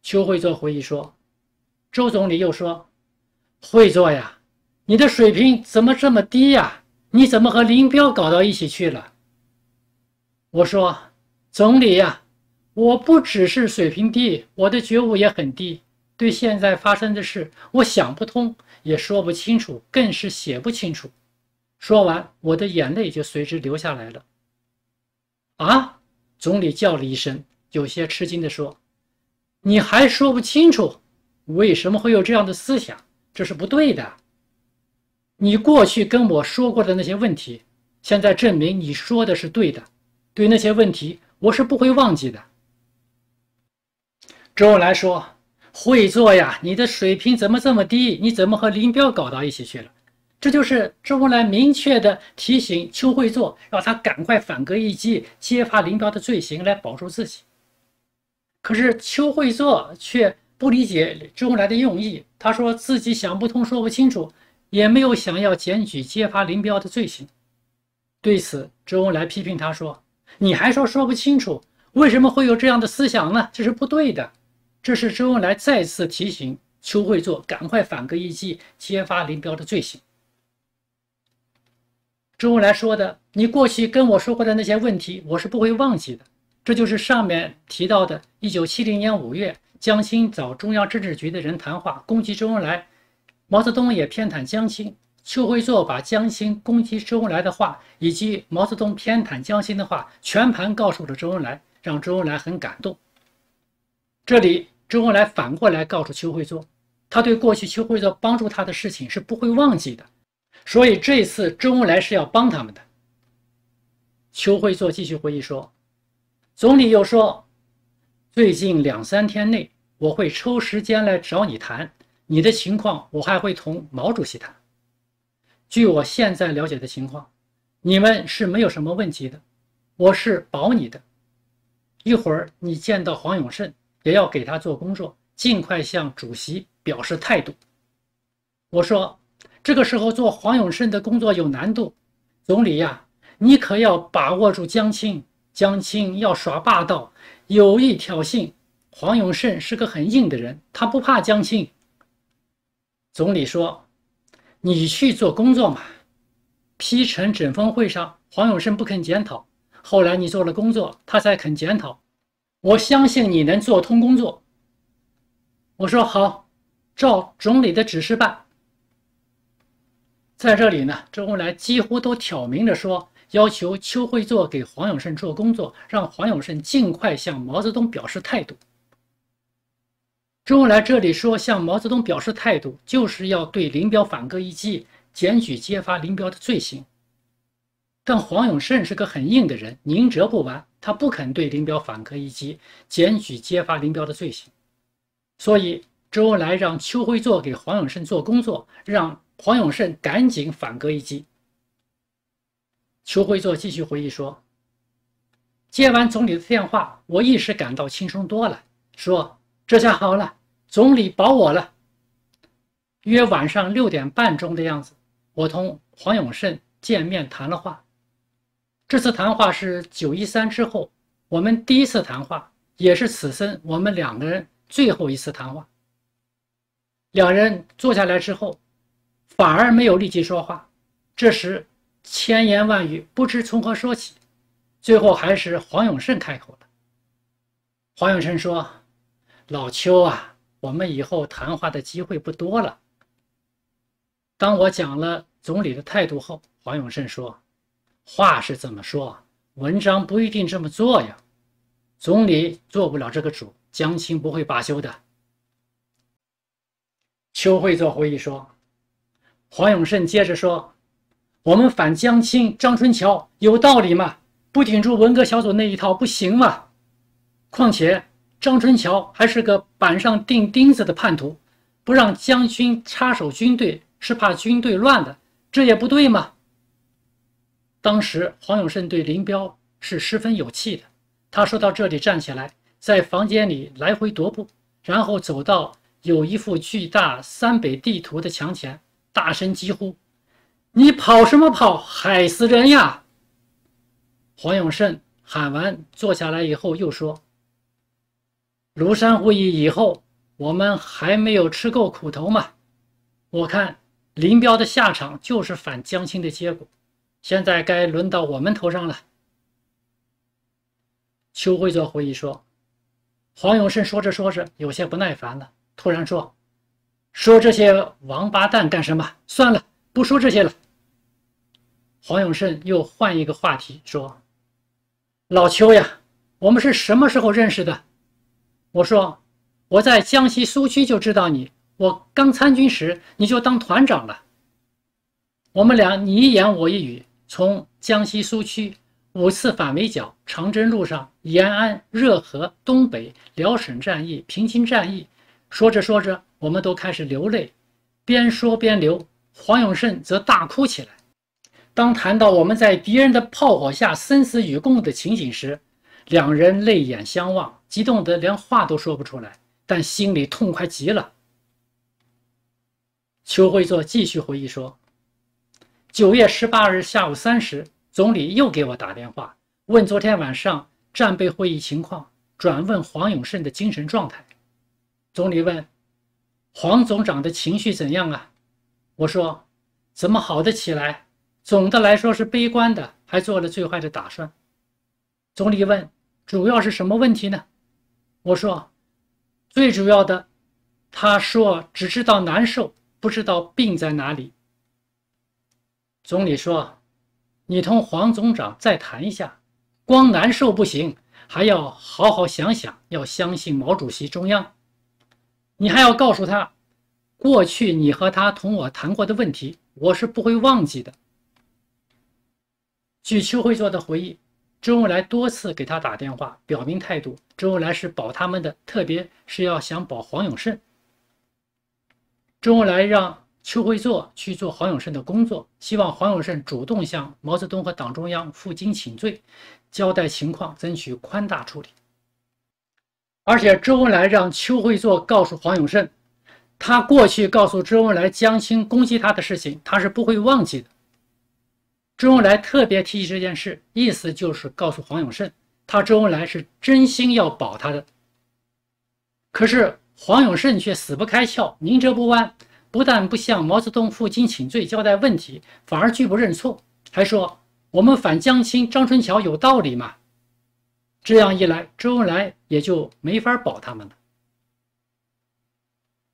邱会作回忆说：“周总理又说，会作呀，你的水平怎么这么低呀？你怎么和林彪搞到一起去了？”我说：“总理呀，我不只是水平低，我的觉悟也很低。对现在发生的事，我想不通，也说不清楚，更是写不清楚。”说完，我的眼泪就随之流下来了。啊！总理叫了一声，有些吃惊地说：“你还说不清楚，为什么会有这样的思想？这是不对的。你过去跟我说过的那些问题，现在证明你说的是对的。对那些问题，我是不会忘记的。”周恩来说：“会做呀，你的水平怎么这么低？你怎么和林彪搞到一起去了？”这就是周恩来明确的提醒邱会作，要他赶快反戈一击，揭发林彪的罪行，来保住自己。可是邱会作却不理解周恩来的用意，他说自己想不通，说不清楚，也没有想要检举揭发林彪的罪行。对此，周恩来批评他说：“你还说说不清楚，为什么会有这样的思想呢？这是不对的。”这是周恩来再次提醒邱会作，赶快反戈一击，揭发林彪的罪行。周恩来说的：“你过去跟我说过的那些问题，我是不会忘记的。”这就是上面提到的，1970年5月，江青找中央政治局的人谈话，攻击周恩来，毛泽东也偏袒江青。邱会作把江青攻击周恩来的话，以及毛泽东偏袒江青的话，全盘告诉了周恩来，让周恩来很感动。这里，周恩来反过来告诉邱会作，他对过去邱会作帮助他的事情是不会忘记的。所以这次周恩来是要帮他们的。邱会作继续回忆说：“总理又说，最近两三天内我会抽时间来找你谈你的情况，我还会同毛主席谈。据我现在了解的情况，你们是没有什么问题的，我是保你的。一会儿你见到黄永胜也要给他做工作，尽快向主席表示态度。”我说。这个时候做黄永胜的工作有难度，总理呀，你可要把握住江青。江青要耍霸道，有意挑衅。黄永胜是个很硬的人，他不怕江青。总理说：“你去做工作嘛。”批陈整风会上，黄永胜不肯检讨，后来你做了工作，他才肯检讨。我相信你能做通工作。我说好，照总理的指示办。在这里呢，周恩来几乎都挑明着说，要求邱会作给黄永胜做工作，让黄永胜尽快向毛泽东表示态度。周恩来这里说向毛泽东表示态度，就是要对林彪反戈一击，检举揭发林彪的罪行。但黄永胜是个很硬的人，宁折不弯，他不肯对林彪反戈一击，检举揭发林彪的罪行。所以周恩来让邱会作给黄永胜做工作，让。黄永胜赶紧反戈一击。邱会作继续回忆说：“接完总理的电话，我一时感到轻松多了，说这下好了，总理保我了。”约晚上六点半钟的样子，我同黄永胜见面谈了话。这次谈话是九一三之后我们第一次谈话，也是此生我们两个人最后一次谈话。两人坐下来之后。反而没有力气说话，这时千言万语不知从何说起，最后还是黄永胜开口了。黄永胜说：“老邱啊，我们以后谈话的机会不多了。”当我讲了总理的态度后，黄永胜说：“话是这么说，文章不一定这么做呀。总理做不了这个主，江青不会罢休的。”邱会作回忆说。黄永胜接着说：“我们反江青、张春桥有道理吗？不顶住文革小组那一套不行吗？况且张春桥还是个板上钉钉子的叛徒，不让将军插手军队是怕军队乱的，这也不对吗？”当时黄永胜对林彪是十分有气的，他说到这里站起来，在房间里来回踱步，然后走到有一幅巨大三北地图的墙前。大声疾呼：“你跑什么跑？害死人呀！”黄永胜喊完，坐下来以后又说：“庐山会议以后，我们还没有吃够苦头嘛。我看林彪的下场就是反江青的结果。现在该轮到我们头上了。”邱会作回忆说：“黄永胜说着说着，有些不耐烦了，突然说。”说这些王八蛋干什么？算了，不说这些了。黄永胜又换一个话题说：“老邱呀，我们是什么时候认识的？”我说：“我在江西苏区就知道你，我刚参军时你就当团长了。我们俩你一言我一语，从江西苏区五次反围剿、长征路上、延安、热河、东北、辽沈战役、平津战役。”说着说着，我们都开始流泪，边说边流。黄永胜则大哭起来。当谈到我们在敌人的炮火下生死与共的情景时，两人泪眼相望，激动得连话都说不出来，但心里痛快极了。邱会作继续回忆说：“九月十八日下午三时，总理又给我打电话，问昨天晚上战备会议情况，转问黄永胜的精神状态。”总理问：“黄总长的情绪怎样啊？”我说：“怎么好的起来？总的来说是悲观的，还做了最坏的打算。”总理问：“主要是什么问题呢？”我说：“最主要的，他说只知道难受，不知道病在哪里。”总理说：“你同黄总长再谈一下，光难受不行，还要好好想想，要相信毛主席、中央。”你还要告诉他，过去你和他同我谈过的问题，我是不会忘记的。据邱会作的回忆，周恩来多次给他打电话，表明态度。周恩来是保他们的，特别是要想保黄永胜。周恩来让邱会作去做黄永胜的工作，希望黄永胜主动向毛泽东和党中央负荆请罪，交代情况，争取宽大处理。而且，周恩来让邱会作告诉黄永胜，他过去告诉周恩来江青攻击他的事情，他是不会忘记的。周恩来特别提起这件事，意思就是告诉黄永胜，他周恩来是真心要保他的。可是黄永胜却死不开窍，宁折不弯，不但不向毛泽东负荆请罪、交代问题，反而拒不认错，还说：“我们反江青、张春桥有道理吗？”这样一来，周恩来也就没法保他们了。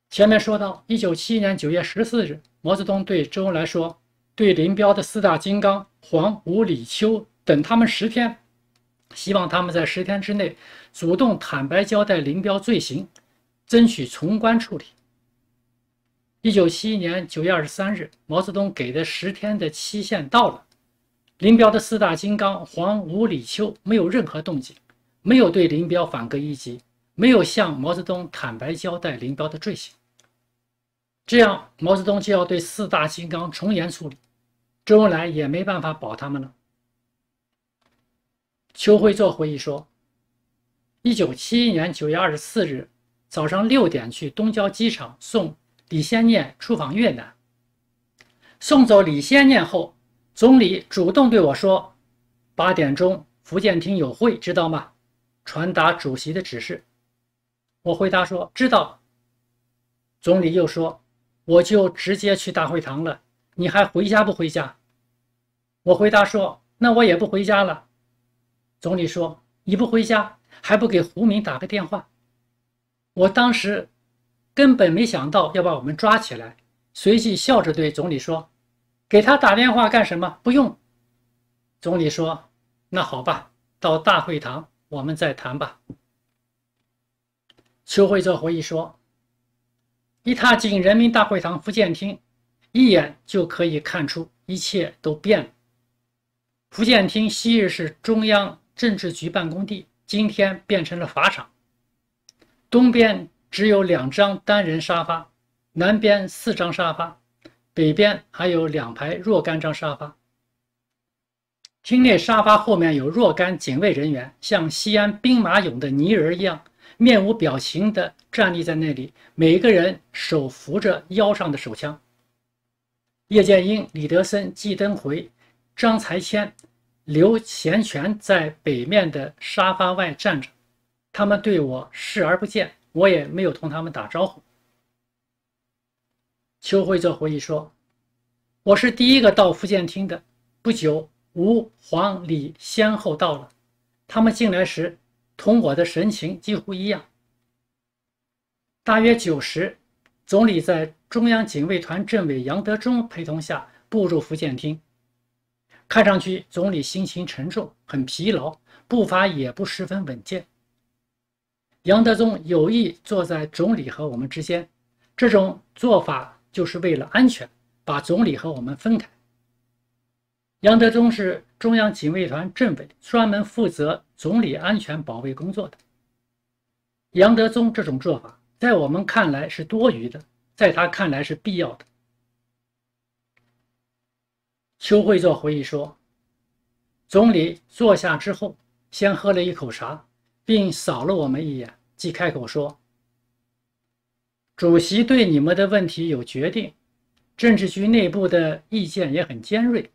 前面说到，一九七一年九月十四日，毛泽东对周恩来说：“对林彪的四大金刚黄、吴、李、秋，等，他们十天，希望他们在十天之内主动坦白交代林彪罪行，争取从宽处理。”一九七一年九月二十三日，毛泽东给的十天的期限到了。林彪的四大金刚黄、吴、李、秋没有任何动静，没有对林彪反戈一击，没有向毛泽东坦白交代林彪的罪行。这样，毛泽东就要对四大金刚从严处理，周恩来也没办法保他们了。邱会作回忆说：“一九七一年九月二十四日早上六点去东郊机场送李先念出访越南，送走李先念后。”总理主动对我说：“八点钟福建厅有会，知道吗？”传达主席的指示。我回答说：“知道。”总理又说：“我就直接去大会堂了，你还回家不回家？”我回答说：“那我也不回家了。”总理说：“你不回家，还不给胡明打个电话？”我当时根本没想到要把我们抓起来，随即笑着对总理说。给他打电话干什么？不用。总理说：“那好吧，到大会堂我们再谈吧。”邱会作回忆说：“一踏进人民大会堂福建厅，一眼就可以看出一切都变了。福建厅昔日是中央政治局办公地，今天变成了法场。东边只有两张单人沙发，南边四张沙发。”北边还有两排若干张沙发，听内沙发后面有若干警卫人员，像西安兵马俑的泥人一样，面无表情地站立在那里，每个人手扶着腰上的手枪。叶剑英、李德森、季登回、张才千、刘贤权在北面的沙发外站着，他们对我视而不见，我也没有同他们打招呼。邱会泽回忆说：“我是第一个到福建厅的，不久吴、黄、李先后到了。他们进来时，同我的神情几乎一样。大约九时，总理在中央警卫团政委杨德忠陪同下步入福建厅，看上去总理心情沉重，很疲劳，步伐也不十分稳健。杨德忠有意坐在总理和我们之间，这种做法。”就是为了安全，把总理和我们分开。杨德宗是中央警卫团政委，专门负责总理安全保卫工作的。杨德宗这种做法，在我们看来是多余的，在他看来是必要的。邱会作回忆说：“总理坐下之后，先喝了一口茶，并扫了我们一眼，即开口说。”主席对你们的问题有决定，政治局内部的意见也很尖锐，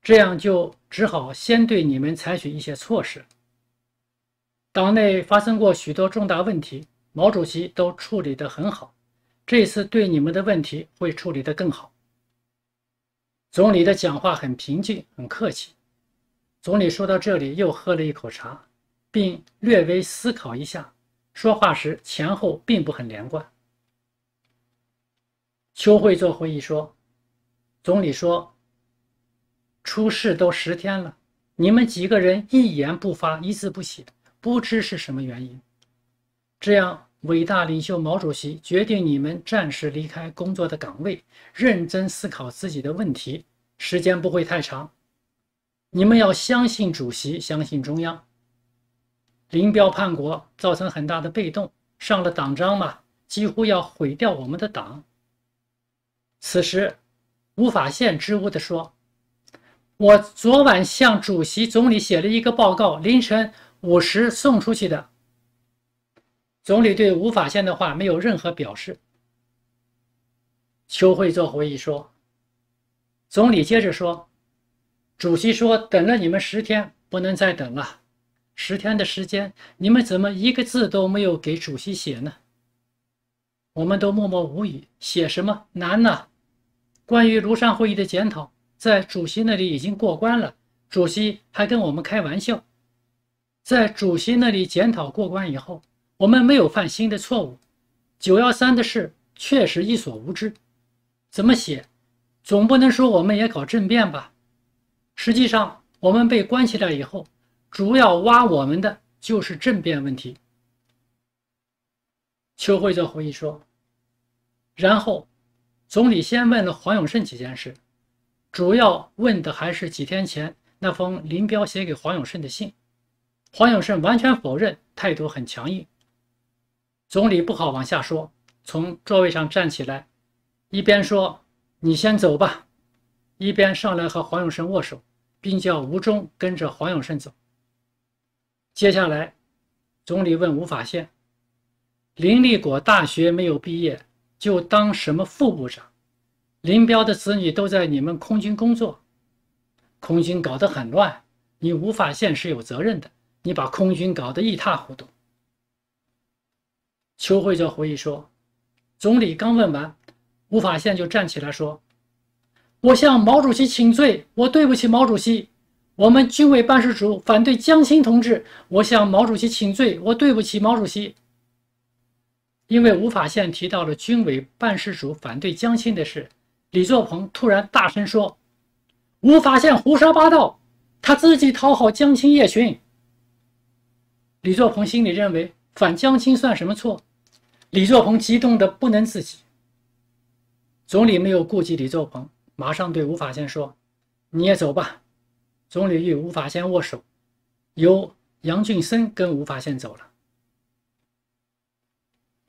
这样就只好先对你们采取一些措施。党内发生过许多重大问题，毛主席都处理得很好，这次对你们的问题会处理得更好。总理的讲话很平静，很客气。总理说到这里，又喝了一口茶，并略微思考一下，说话时前后并不很连贯。邱会作回忆说：“总理说，出事都十天了，你们几个人一言不发，一字不写，不知是什么原因。这样，伟大领袖毛主席决定你们暂时离开工作的岗位，认真思考自己的问题。时间不会太长，你们要相信主席，相信中央。林彪叛国，造成很大的被动，上了党章嘛，几乎要毁掉我们的党。”此时，吴法宪支吾地说：“我昨晚向主席、总理写了一个报告，凌晨五时送出去的。”总理对吴法宪的话没有任何表示。邱会作回忆说：“总理接着说，主席说，等了你们十天，不能再等了。十天的时间，你们怎么一个字都没有给主席写呢？我们都默默无语，写什么难呢？”关于庐山会议的检讨，在主席那里已经过关了。主席还跟我们开玩笑，在主席那里检讨过关以后，我们没有犯新的错误。九幺三的事确实一无所知，怎么写？总不能说我们也搞政变吧？实际上，我们被关起来以后，主要挖我们的就是政变问题。邱会作回忆说，然后。总理先问了黄永胜几件事，主要问的还是几天前那封林彪写给黄永胜的信。黄永胜完全否认，态度很强硬。总理不好往下说，从座位上站起来，一边说“你先走吧”，一边上来和黄永胜握手，并叫吴忠跟着黄永胜走。接下来，总理问吴法宪：“林立果大学没有毕业？”就当什么副部长？林彪的子女都在你们空军工作，空军搞得很乱，你无法现是有责任的。你把空军搞得一塌糊涂。邱会作回忆说：“总理刚问完，吴法宪就站起来说：‘我向毛主席请罪，我对不起毛主席。我们军委办事处反对江青同志，我向毛主席请罪，我对不起毛主席。’”因为吴法宪提到了军委办事处反对江青的事，李作鹏突然大声说：“吴法宪胡说八道，他自己讨好江青叶群。”李作鹏心里认为反江青算什么错？李作鹏激动的不能自己。总理没有顾及李作鹏，马上对吴法宪说：“你也走吧。”总理与吴法宪握手，由杨俊生跟吴法宪走了。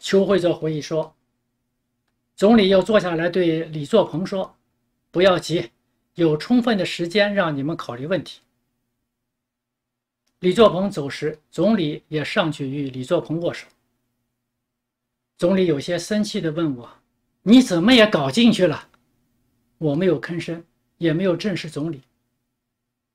邱会作回忆说：“总理又坐下来对李作鹏说，不要急，有充分的时间让你们考虑问题。”李作鹏走时，总理也上去与李作鹏握手。总理有些生气的问我：“你怎么也搞进去了？”我没有吭声，也没有正视总理。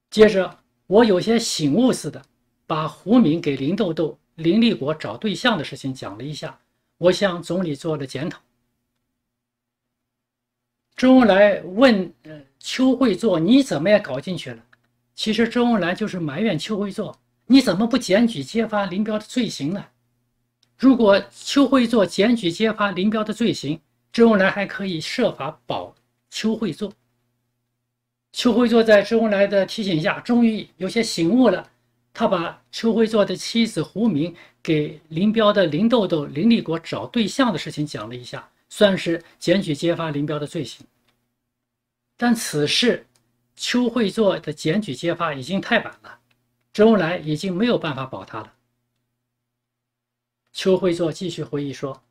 接着，我有些醒悟似的，把胡敏给林豆豆、林立国找对象的事情讲了一下。我向总理做了检讨。周恩来问：“邱会作，你怎么也搞进去了？”其实周恩来就是埋怨邱会作：“你怎么不检举揭发林彪的罪行呢？”如果邱会作检举揭发林彪的罪行，周恩来还可以设法保邱会作。邱会作在周恩来的提醒下，终于有些醒悟了。他把邱会作的妻子胡明给林彪的林豆豆、林立国找对象的事情讲了一下，算是检举揭发林彪的罪行。但此事，邱会作的检举揭发已经太晚了，周恩来已经没有办法保他了。邱会作继续回忆说：“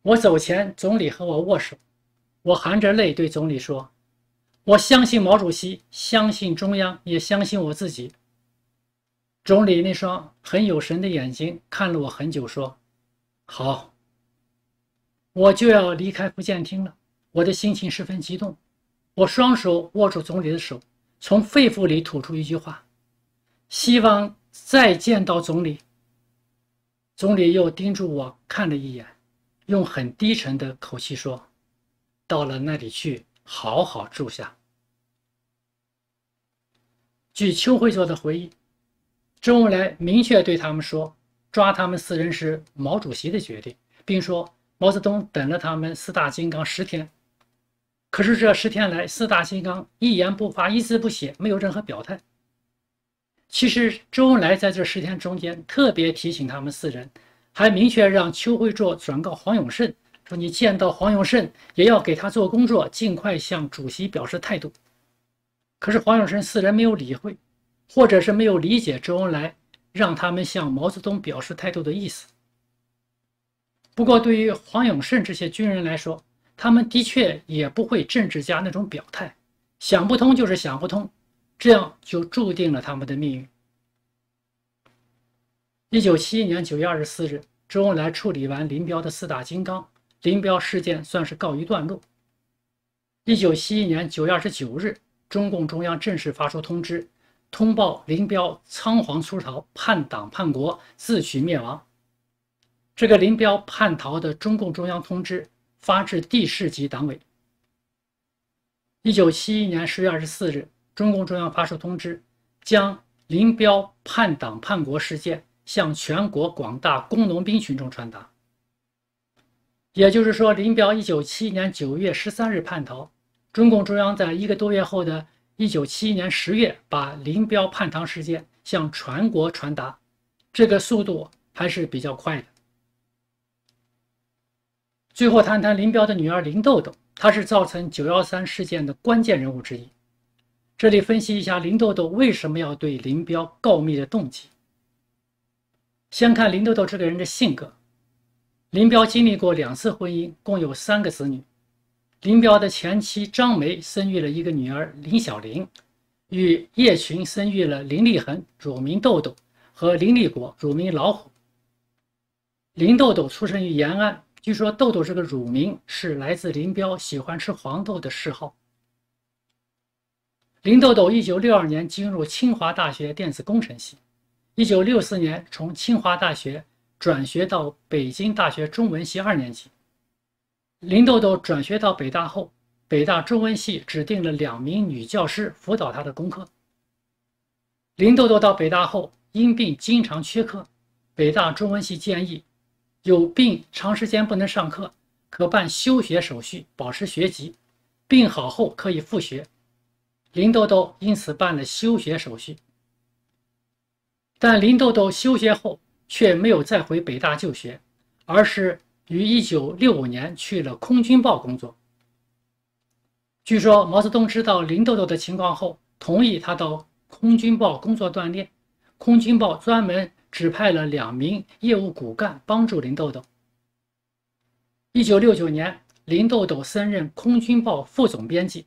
我走前，总理和我握手，我含着泪对总理说，我相信毛主席，相信中央，也相信我自己。”总理那双很有神的眼睛看了我很久，说：“好，我就要离开福建厅了。”我的心情十分激动，我双手握住总理的手，从肺腑里吐出一句话：“希望再见到总理。”总理又盯住我看了一眼，用很低沉的口气说：“到了那里去，好好住下。”据邱会卓的回忆。周恩来明确对他们说：“抓他们四人是毛主席的决定，并说毛泽东等了他们四大金刚十天，可是这十天来，四大金刚一言不发，一字不写，没有任何表态。其实周恩来在这十天中间特别提醒他们四人，还明确让邱会作转告黄永胜说：‘你见到黄永胜也要给他做工作，尽快向主席表示态度。’可是黄永胜四人没有理会。”或者是没有理解周恩来让他们向毛泽东表示态度的意思。不过，对于黄永胜这些军人来说，他们的确也不会政治家那种表态，想不通就是想不通，这样就注定了他们的命运。一九七一年九月二十四日，周恩来处理完林彪的“四大金刚”林彪事件，算是告一段落。一九七一年九月二十九日，中共中央正式发出通知。通报林彪仓皇出逃，叛党叛国，自取灭亡。这个林彪叛逃的中共中央通知发至地市级党委。一九七一年十月二十四日，中共中央发出通知，将林彪叛党叛国事件向全国广大工农兵群众传达。也就是说，林彪一九七一年九月十三日叛逃，中共中央在一个多月后的。一九七一年十月，把林彪叛唐事件向全国传达，这个速度还是比较快的。最后谈谈林彪的女儿林豆豆，她是造成九幺三事件的关键人物之一。这里分析一下林豆豆为什么要对林彪告密的动机。先看林豆豆这个人的性格。林彪经历过两次婚姻，共有三个子女。林彪的前妻张梅生育了一个女儿林小玲，与叶群生育了林立恒（乳名豆豆和林立国，乳名老虎。林豆豆出生于延安，据说豆豆这个乳名是来自林彪喜欢吃黄豆的嗜好。林豆豆一九六二年进入清华大学电子工程系，一九六四年从清华大学转学到北京大学中文系二年级。林豆豆转学到北大后，北大中文系指定了两名女教师辅导她的功课。林豆豆到北大后，因病经常缺课，北大中文系建议，有病长时间不能上课，可办休学手续，保持学籍，病好后可以复学。林豆豆因此办了休学手续，但林豆豆休学后却没有再回北大就学，而是。于一九六五年去了《空军报》工作。据说毛泽东知道林豆豆的情况后，同意他到《空军报》工作锻炼，《空军报》专门指派了两名业务骨干帮助林豆豆。一九六九年，林豆豆升任《空军报》副总编辑。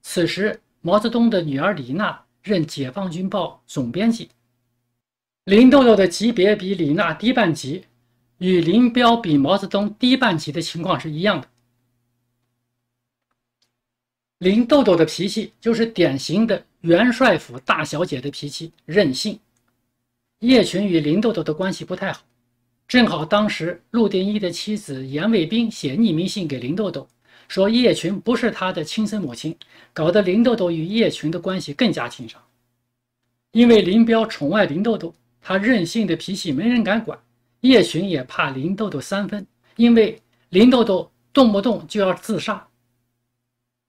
此时，毛泽东的女儿李娜任《解放军报》总编辑，林豆豆的级别比李娜低半级。与林彪比毛泽东低半级的情况是一样的。林豆豆的脾气就是典型的元帅府大小姐的脾气，任性。叶群与林豆豆的关系不太好，正好当时陆定一的妻子严卫兵写匿名信给林豆豆，说叶群不是他的亲生母亲，搞得林豆豆与叶群的关系更加紧张。因为林彪宠爱林豆豆，他任性的脾气没人敢管。叶巡也怕林豆豆三分，因为林豆豆动不动就要自杀。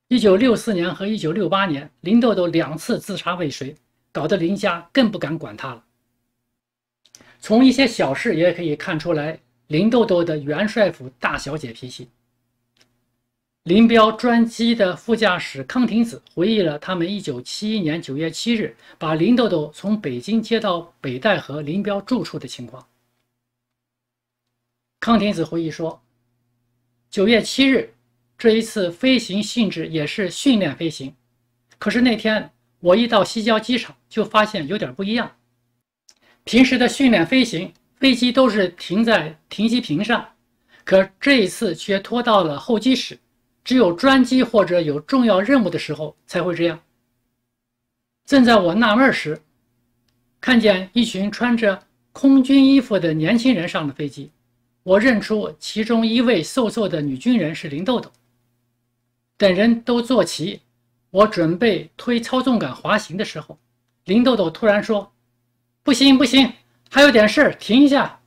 一九六四年和一九六八年，林豆豆两次自杀未遂，搞得林家更不敢管他了。从一些小事也可以看出来林豆豆的元帅府大小姐脾气。林彪专机的副驾驶康亭子回忆了他们一九七一年九月七日把林豆豆从北京接到北戴河林彪住处的情况。康廷子回忆说：“九月七日，这一次飞行性质也是训练飞行。可是那天我一到西郊机场，就发现有点不一样。平时的训练飞行，飞机都是停在停机坪上，可这一次却拖到了候机室。只有专机或者有重要任务的时候才会这样。正在我纳闷时，看见一群穿着空军衣服的年轻人上了飞机。”我认出其中一位瘦瘦的女军人是林豆豆。等人都坐齐，我准备推操纵杆滑行的时候，林豆豆突然说：“不行不行，还有点事，停一下。”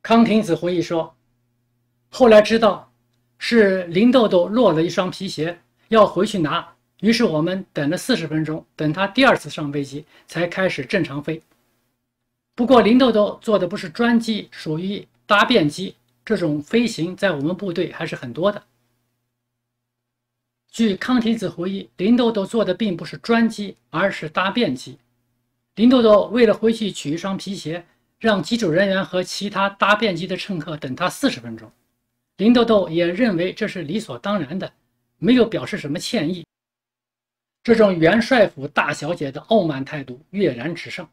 康廷子回忆说：“后来知道是林豆豆落了一双皮鞋，要回去拿。于是我们等了四十分钟，等她第二次上飞机，才开始正常飞。”不过，林豆豆坐的不是专机，属于搭便机。这种飞行在我们部队还是很多的。据康体子回忆，林豆豆坐的并不是专机，而是搭便机。林豆豆为了回去取一双皮鞋，让机组人员和其他搭便机的乘客等他四十分钟。林豆豆也认为这是理所当然的，没有表示什么歉意。这种元帅府大小姐的傲慢态度跃然纸上。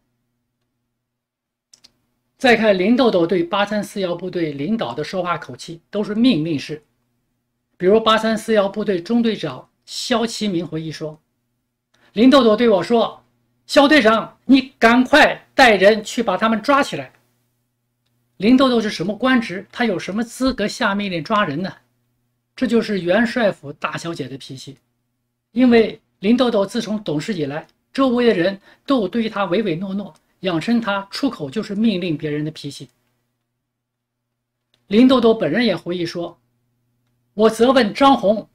再看林豆豆对八三四幺部队领导的说话口气都是命令式，比如八三四幺部队中队长肖其明回忆说：“林豆豆对我说，肖队长，你赶快带人去把他们抓起来。”林豆豆是什么官职？他有什么资格下命令抓人呢？这就是元帅府大小姐的脾气，因为林豆豆自从懂事以来，周围的人都对他唯唯诺诺。养生，他出口就是命令别人的脾气。林豆豆本人也回忆说：“我责问张红，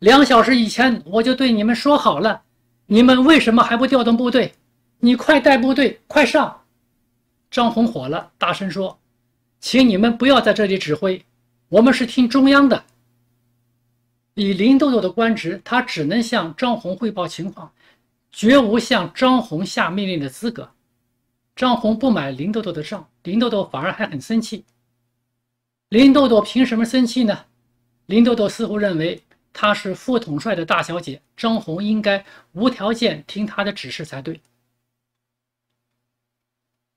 两小时以前我就对你们说好了，你们为什么还不调动部队？你快带部队，快上！”张红火了，大声说：“请你们不要在这里指挥，我们是听中央的。”以林豆豆的官职，他只能向张红汇报情况，绝无向张红下命令的资格。张红不买林豆豆的账，林豆豆反而还很生气。林豆豆凭什么生气呢？林豆豆似乎认为她是副统帅的大小姐，张红应该无条件听她的指示才对。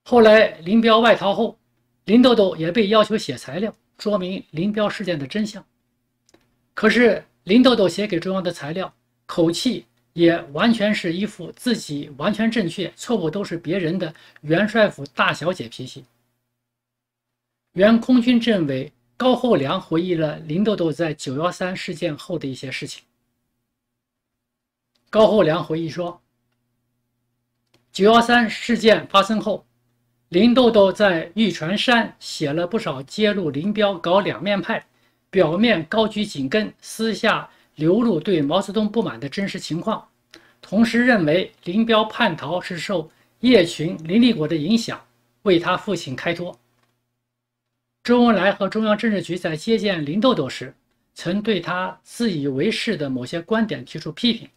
后来林彪外逃后，林豆豆也被要求写材料说明林彪事件的真相。可是林豆豆写给中央的材料口气。也完全是一副自己完全正确，错误都是别人的元帅府大小姐脾气。原空军政委高厚良回忆了林豆豆在九幺三事件后的一些事情。高厚良回忆说，九幺三事件发生后，林豆豆在玉泉山写了不少揭露林彪搞两面派，表面高举紧跟，私下流露对毛泽东不满的真实情况。同时认为林彪叛逃是受叶群、林立国的影响，为他父亲开脱。周恩来和中央政治局在接见林豆豆时，曾对他自以为是的某些观点提出批评，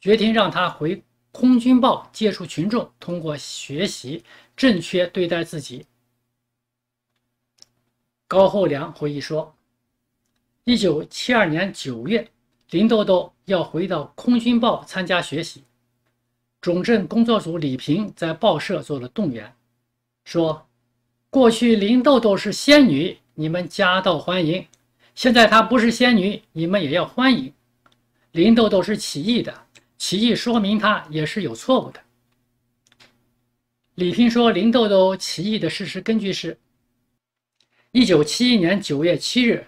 决定让他回空军报接触群众，通过学习正确对待自己。高厚良回忆说，一九七二年九月，林豆豆。要回到《空军报》参加学习，总政工作组李平在报社做了动员，说：“过去林豆豆是仙女，你们夹道欢迎；现在她不是仙女，你们也要欢迎。林豆豆是起义的，起义说明她也是有错误的。”李平说：“林豆豆起义的事实根据是：一九七一年九月七日。”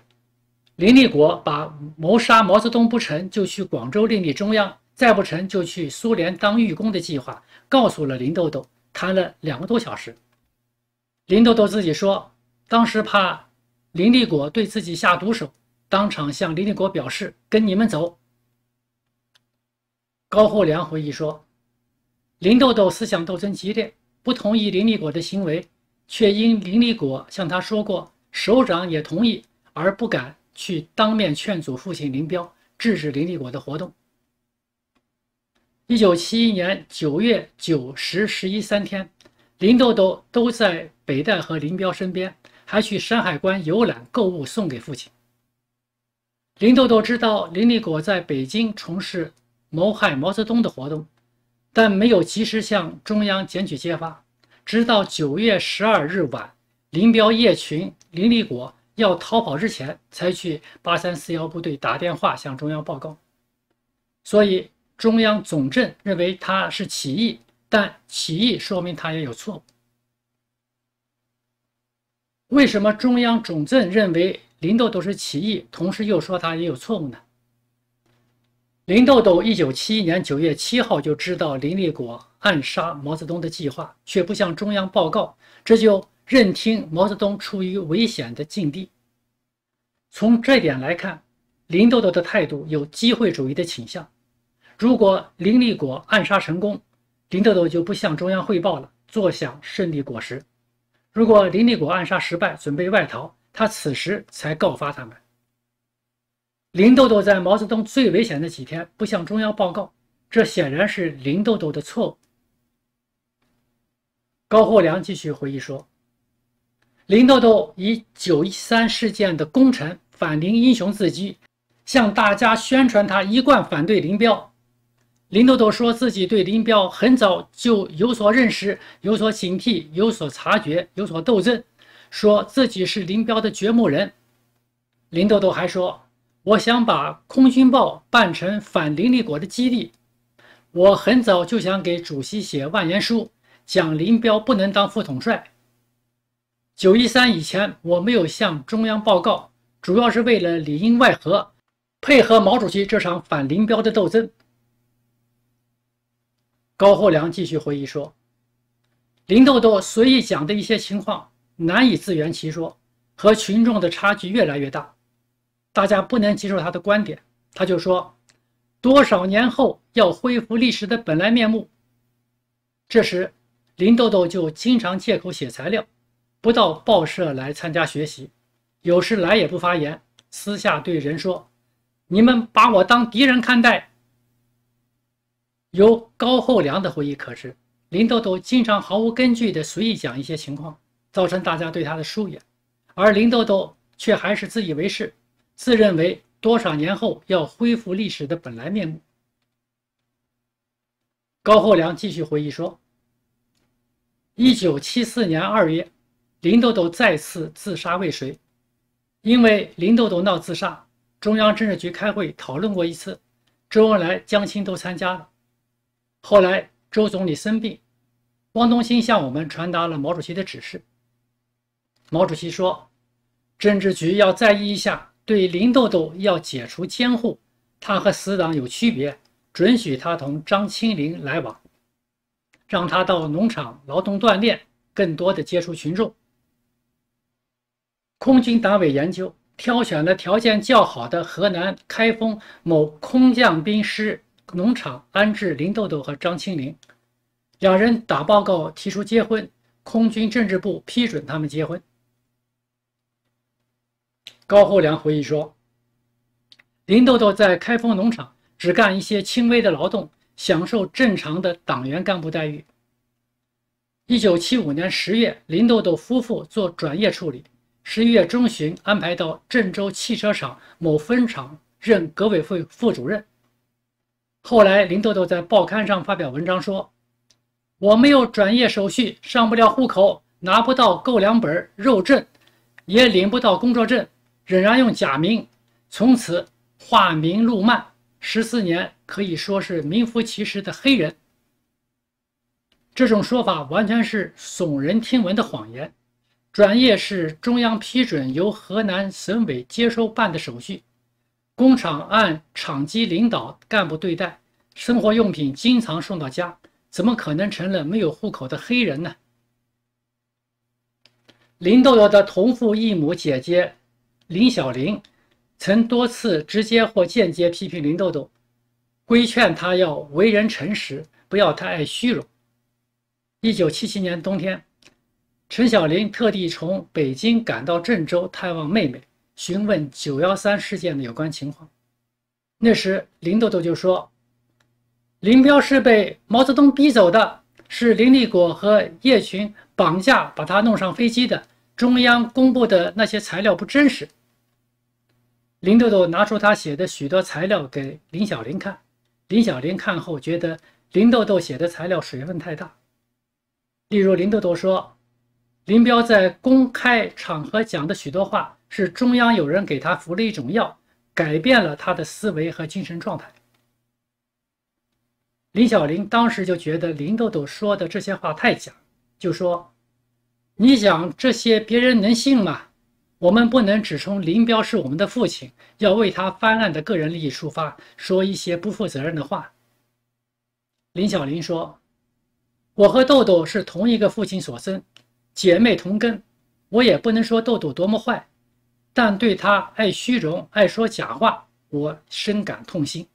林立国把谋杀毛泽东不成就去广州另立中央，再不成就去苏联当狱工的计划告诉了林豆豆，谈了两个多小时。林豆豆自己说，当时怕林立国对自己下毒手，当场向林立国表示跟你们走。高厚良回忆说，林豆豆思想斗争激烈，不同意林立国的行为，却因林立国向他说过首长也同意而不敢。去当面劝阻父亲林彪制止林立国的活动。一九七一年九月九十十一、三天，林豆豆都在北戴河林彪身边，还去山海关游览、购物，送给父亲。林豆豆知道林立国在北京从事谋害毛泽东的活动，但没有及时向中央检举揭发，直到九月十二日晚，林彪叶群林立国。要逃跑之前，才去八三四幺部队打电话向中央报告，所以中央总政认为他是起义，但起义说明他也有错误。为什么中央总政认为林豆豆是起义，同时又说他也有错误呢？林豆豆一九七一年九月七号就知道林立国暗杀毛泽东的计划，却不向中央报告，这就。认清毛泽东处于危险的境地。从这点来看，林豆豆的态度有机会主义的倾向。如果林立果暗杀成功，林豆豆就不向中央汇报了，坐享胜利果实；如果林立果暗杀失败，准备外逃，他此时才告发他们。林豆豆在毛泽东最危险的几天不向中央报告，这显然是林豆豆的错误。高厚良继续回忆说。林豆豆以“九一三事件”的功臣、反林英雄自居，向大家宣传他一贯反对林彪。林豆豆说自己对林彪很早就有所认识、有所警惕、有所察觉、有所斗争，说自己是林彪的掘墓人。林豆豆还说：“我想把《空军报》办成反林立国的基地。我很早就想给主席写万言书，讲林彪不能当副统帅。”九一三以前，我没有向中央报告，主要是为了里应外合，配合毛主席这场反林彪的斗争。高厚良继续回忆说：“林豆豆随意讲的一些情况，难以自圆其说，和群众的差距越来越大，大家不能接受他的观点。他就说，多少年后要恢复历史的本来面目。这时，林豆豆就经常借口写材料。”不到报社来参加学习，有时来也不发言。私下对人说：“你们把我当敌人看待。”由高厚良的回忆可知，林豆豆经常毫无根据地随意讲一些情况，造成大家对他的疏远。而林豆豆却还是自以为是，自认为多少年后要恢复历史的本来面目。高厚良继续回忆说：“一九七四年二月。”林豆豆再次自杀未遂，因为林豆豆闹自杀，中央政治局开会讨论过一次，周恩来、江青都参加了。后来周总理生病，汪东兴向我们传达了毛主席的指示。毛主席说，政治局要在意一下，对林豆豆要解除监护，他和死党有区别，准许他同张清林来往，让他到农场劳动锻炼，更多的接触群众。空军党委研究挑选了条件较好的河南开封某空降兵师农场安置林豆豆和张庆林，两人打报告提出结婚，空军政治部批准他们结婚。高厚良回忆说，林豆豆在开封农场只干一些轻微的劳动，享受正常的党员干部待遇。一九七五年十月，林豆豆夫妇做转业处理。十一月中旬，安排到郑州汽车厂某分厂任革委会副主任。后来，林豆豆在报刊上发表文章说：“我没有转业手续，上不了户口，拿不到购粮本、肉证，也领不到工作证，仍然用假名。从此化名陆曼，十四年可以说是名副其实的黑人。”这种说法完全是耸人听闻的谎言。转业是中央批准由河南省委接收办的手续，工厂按厂级领导干部对待，生活用品经常送到家，怎么可能成了没有户口的黑人呢？林豆豆的同父异母姐姐林小玲曾多次直接或间接批评林豆豆，规劝他要为人诚实，不要太爱虚荣。一九七七年冬天。陈小林特地从北京赶到郑州探望妹妹，询问“九幺三”事件的有关情况。那时林豆豆就说：“林彪是被毛泽东逼走的，是林立果和叶群绑架把他弄上飞机的。中央公布的那些材料不真实。”林豆豆拿出他写的许多材料给林小林看，林小林看后觉得林豆豆写的材料水分太大。例如林豆豆说。林彪在公开场合讲的许多话，是中央有人给他服了一种药，改变了他的思维和精神状态。林小玲当时就觉得林豆豆说的这些话太假，就说：“你想这些别人能信吗？我们不能只从林彪是我们的父亲，要为他翻案的个人利益出发，说一些不负责任的话。”林小玲说：“我和豆豆是同一个父亲所生。”姐妹同根，我也不能说豆豆多么坏，但对他爱虚荣、爱说假话，我深感痛心。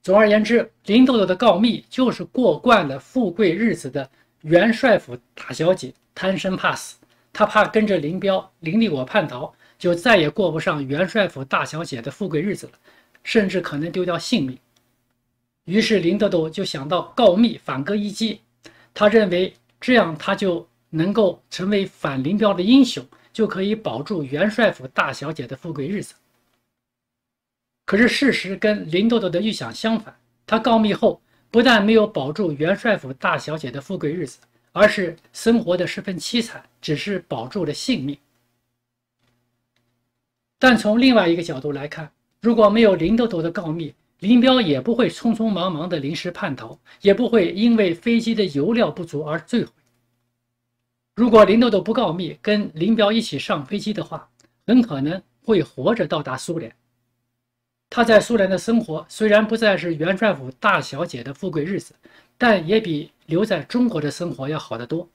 总而言之，林豆豆的告密就是过惯了富贵日子的元帅府大小姐贪生怕死，她怕跟着林彪、林立果叛逃，就再也过不上元帅府大小姐的富贵日子了，甚至可能丢掉性命。于是林豆豆就想到告密反戈一击。他认为这样他就能够成为反林彪的英雄，就可以保住元帅府大小姐的富贵日子。可是事实跟林豆豆的预想相反，他告密后不但没有保住元帅府大小姐的富贵日子，而是生活的十分凄惨，只是保住了性命。但从另外一个角度来看，如果没有林豆豆的告密，林彪也不会匆匆忙忙的临时叛逃，也不会因为飞机的油料不足而坠毁。如果林豆豆不告密，跟林彪一起上飞机的话，很可能会活着到达苏联。他在苏联的生活虽然不再是元帅府大小姐的富贵日子，但也比留在中国的生活要好得多。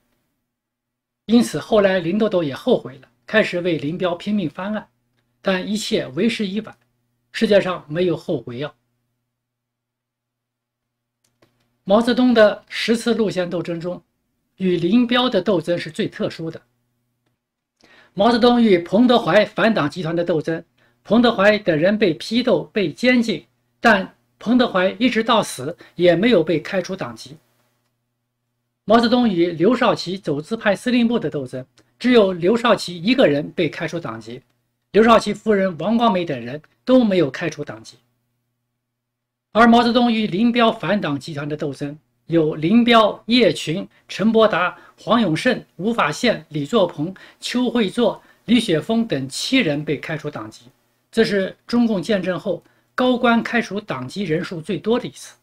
因此，后来林豆豆也后悔了，开始为林彪拼命翻案，但一切为时已晚。世界上没有后悔药。毛泽东的十次路线斗争中，与林彪的斗争是最特殊的。毛泽东与彭德怀反党集团的斗争，彭德怀等人被批斗、被监禁，但彭德怀一直到死也没有被开除党籍。毛泽东与刘少奇走资派司令部的斗争，只有刘少奇一个人被开除党籍，刘少奇夫人王光美等人都没有开除党籍。而毛泽东与林彪反党集团的斗争，有林彪、叶群、陈伯达、黄永胜、吴法宪、李作鹏、邱会作、李雪峰等七人被开除党籍，这是中共建政后高官开除党籍人数最多的一次。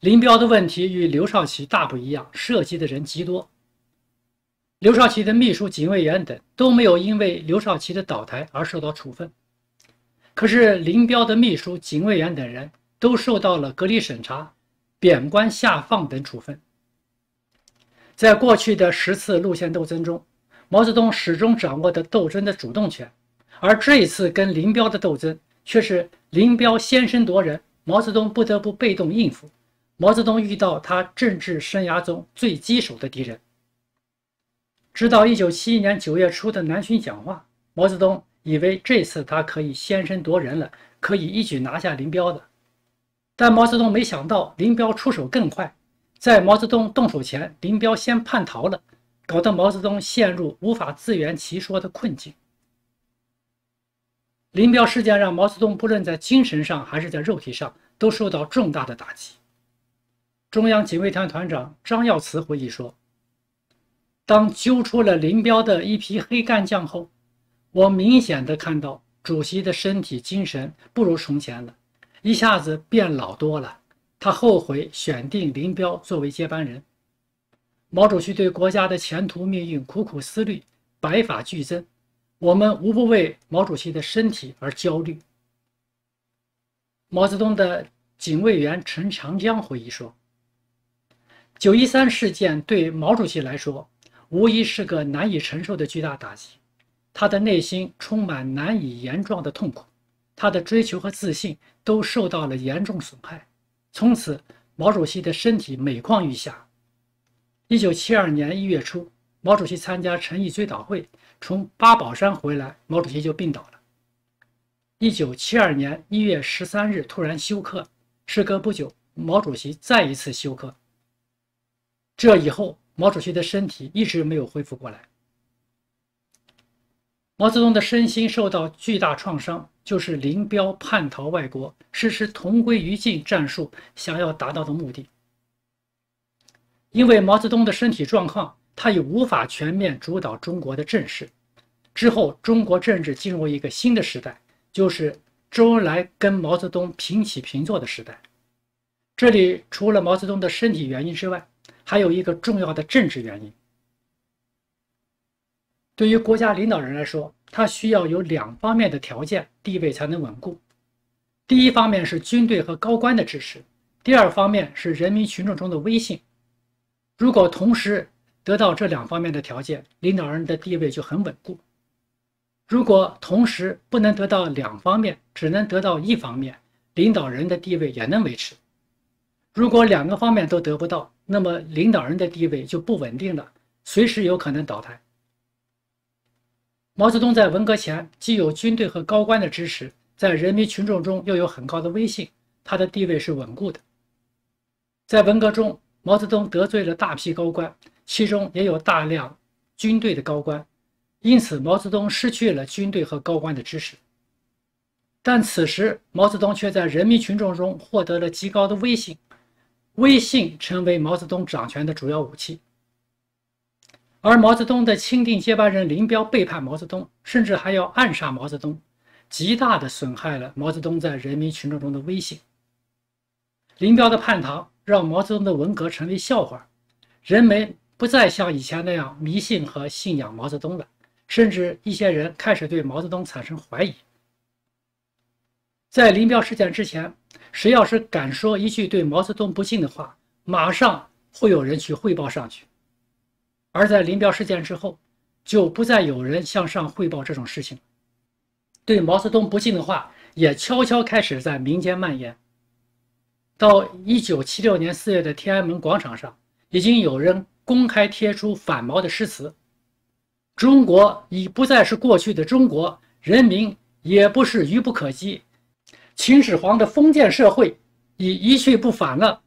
林彪的问题与刘少奇大不一样，涉及的人极多。刘少奇的秘书、警卫员等都没有因为刘少奇的倒台而受到处分。可是，林彪的秘书、警卫员等人都受到了隔离审查、贬官下放等处分。在过去的十次路线斗争中，毛泽东始终掌握着斗争的主动权，而这一次跟林彪的斗争却是林彪先声夺人，毛泽东不得不被动应付。毛泽东遇到他政治生涯中最棘手的敌人。直到一九七一年九月初的南巡讲话，毛泽东。以为这次他可以先声夺人了，可以一举拿下林彪的。但毛泽东没想到林彪出手更快，在毛泽东动手前，林彪先叛逃了，搞得毛泽东陷入无法自圆其说的困境。林彪事件让毛泽东不论在精神上还是在肉体上都受到重大的打击。中央警卫团团长张耀祠回忆说：“当揪出了林彪的一批黑干将后。”我明显的看到主席的身体精神不如从前了，一下子变老多了。他后悔选定林彪作为接班人。毛主席对国家的前途命运苦苦思虑，白发俱增。我们无不为毛主席的身体而焦虑。毛泽东的警卫员陈长江回忆说：“九一三事件对毛主席来说，无疑是个难以承受的巨大打击。”他的内心充满难以言状的痛苦，他的追求和自信都受到了严重损害。从此，毛主席的身体每况愈下。一九七二年一月初，毛主席参加陈毅追悼会，从八宝山回来，毛主席就病倒了。一九七二年一月十三日，突然休克。事隔不久，毛主席再一次休克。这以后，毛主席的身体一直没有恢复过来。毛泽东的身心受到巨大创伤，就是林彪叛逃外国，实施同归于尽战术，想要达到的目的。因为毛泽东的身体状况，他已无法全面主导中国的政事。之后，中国政治进入一个新的时代，就是周恩来跟毛泽东平起平坐的时代。这里除了毛泽东的身体原因之外，还有一个重要的政治原因。对于国家领导人来说，他需要有两方面的条件，地位才能稳固。第一方面是军队和高官的支持，第二方面是人民群众中的威信。如果同时得到这两方面的条件，领导人的地位就很稳固。如果同时不能得到两方面，只能得到一方面，领导人的地位也能维持。如果两个方面都得不到，那么领导人的地位就不稳定了，随时有可能倒台。毛泽东在文革前既有军队和高官的支持，在人民群众中又有很高的威信，他的地位是稳固的。在文革中，毛泽东得罪了大批高官，其中也有大量军队的高官，因此毛泽东失去了军队和高官的支持。但此时，毛泽东却在人民群众中获得了极高的威信，威信成为毛泽东掌权的主要武器。而毛泽东的钦定接班人林彪背叛毛泽东，甚至还要暗杀毛泽东，极大的损害了毛泽东在人民群众中的威信。林彪的叛逃让毛泽东的文革成为笑话，人们不再像以前那样迷信和信仰毛泽东了，甚至一些人开始对毛泽东产生怀疑。在林彪事件之前，谁要是敢说一句对毛泽东不敬的话，马上会有人去汇报上去。而在林彪事件之后，就不再有人向上汇报这种事情。对毛泽东不敬的话，也悄悄开始在民间蔓延。到一九七六年四月的天安门广场上，已经有人公开贴出反毛的诗词：“中国已不再是过去的中国，人民也不是愚不可及，秦始皇的封建社会已一去不返了。”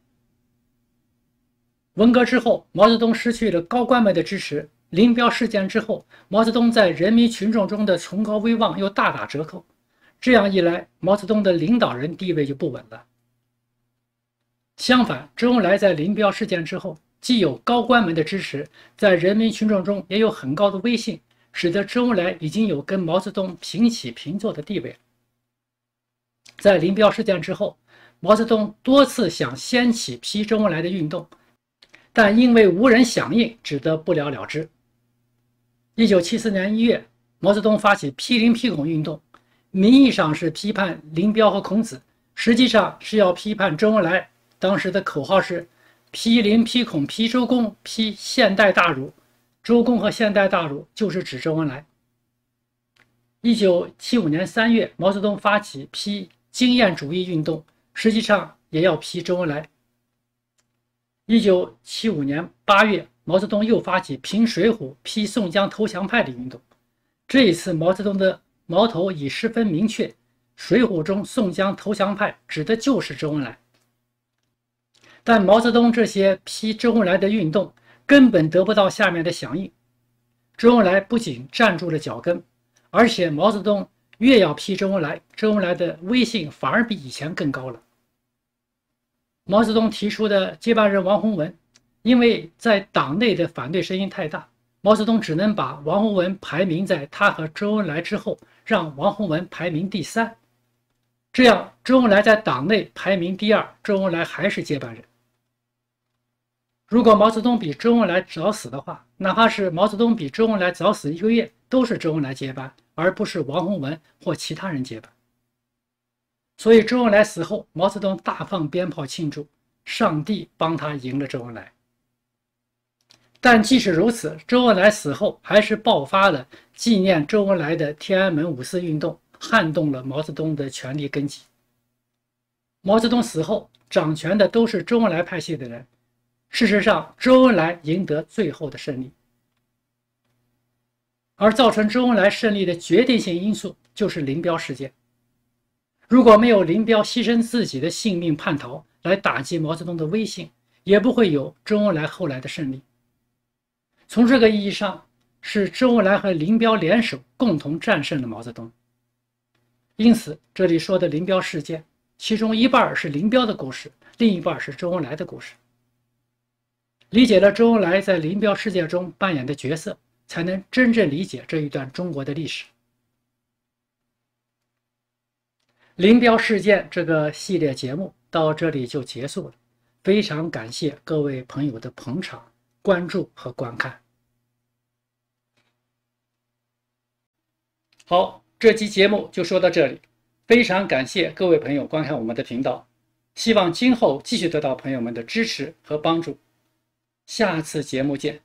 文革之后，毛泽东失去了高官们的支持；林彪事件之后，毛泽东在人民群众中的崇高威望又大打折扣。这样一来，毛泽东的领导人地位就不稳了。相反，周恩来在林彪事件之后，既有高官们的支持，在人民群众中也有很高的威信，使得周恩来已经有跟毛泽东平起平坐的地位。在林彪事件之后，毛泽东多次想掀起批周恩来的运动。但因为无人响应，只得不了了之。一九七四年一月，毛泽东发起批林批孔运动，名义上是批判林彪和孔子，实际上是要批判周恩来。当时的口号是“批林批孔批周公，批现代大儒”。周公和现代大儒就是指周恩来。一九七五年三月，毛泽东发起批经验主义运动，实际上也要批周恩来。一九七五年八月，毛泽东又发起评《水浒》批宋江投降派的运动。这一次，毛泽东的矛头已十分明确，《水浒》中宋江投降派指的就是周恩来。但毛泽东这些批周恩来的运动根本得不到下面的响应。周恩来不仅站住了脚跟，而且毛泽东越要批周恩来，周恩来的威信反而比以前更高了。毛泽东提出的接班人王洪文，因为在党内的反对声音太大，毛泽东只能把王洪文排名在他和周恩来之后，让王洪文排名第三。这样，周恩来在党内排名第二，周恩来还是接班人。如果毛泽东比周恩来早死的话，哪怕是毛泽东比周恩来早死一个月，都是周恩来接班，而不是王洪文或其他人接班。所以，周恩来死后，毛泽东大放鞭炮庆祝，上帝帮他赢了周恩来。但即使如此，周恩来死后还是爆发了纪念周恩来的天安门五四运动，撼动了毛泽东的权力根基。毛泽东死后，掌权的都是周恩来派系的人。事实上，周恩来赢得最后的胜利，而造成周恩来胜利的决定性因素就是林彪事件。如果没有林彪牺牲自己的性命叛逃来打击毛泽东的威信，也不会有周恩来后来的胜利。从这个意义上，是周恩来和林彪联手共同战胜了毛泽东。因此，这里说的林彪事件，其中一半是林彪的故事，另一半是周恩来的故事。理解了周恩来在林彪事件中扮演的角色，才能真正理解这一段中国的历史。林彪事件这个系列节目到这里就结束了，非常感谢各位朋友的捧场、关注和观看。好，这期节目就说到这里，非常感谢各位朋友观看我们的频道，希望今后继续得到朋友们的支持和帮助，下次节目见。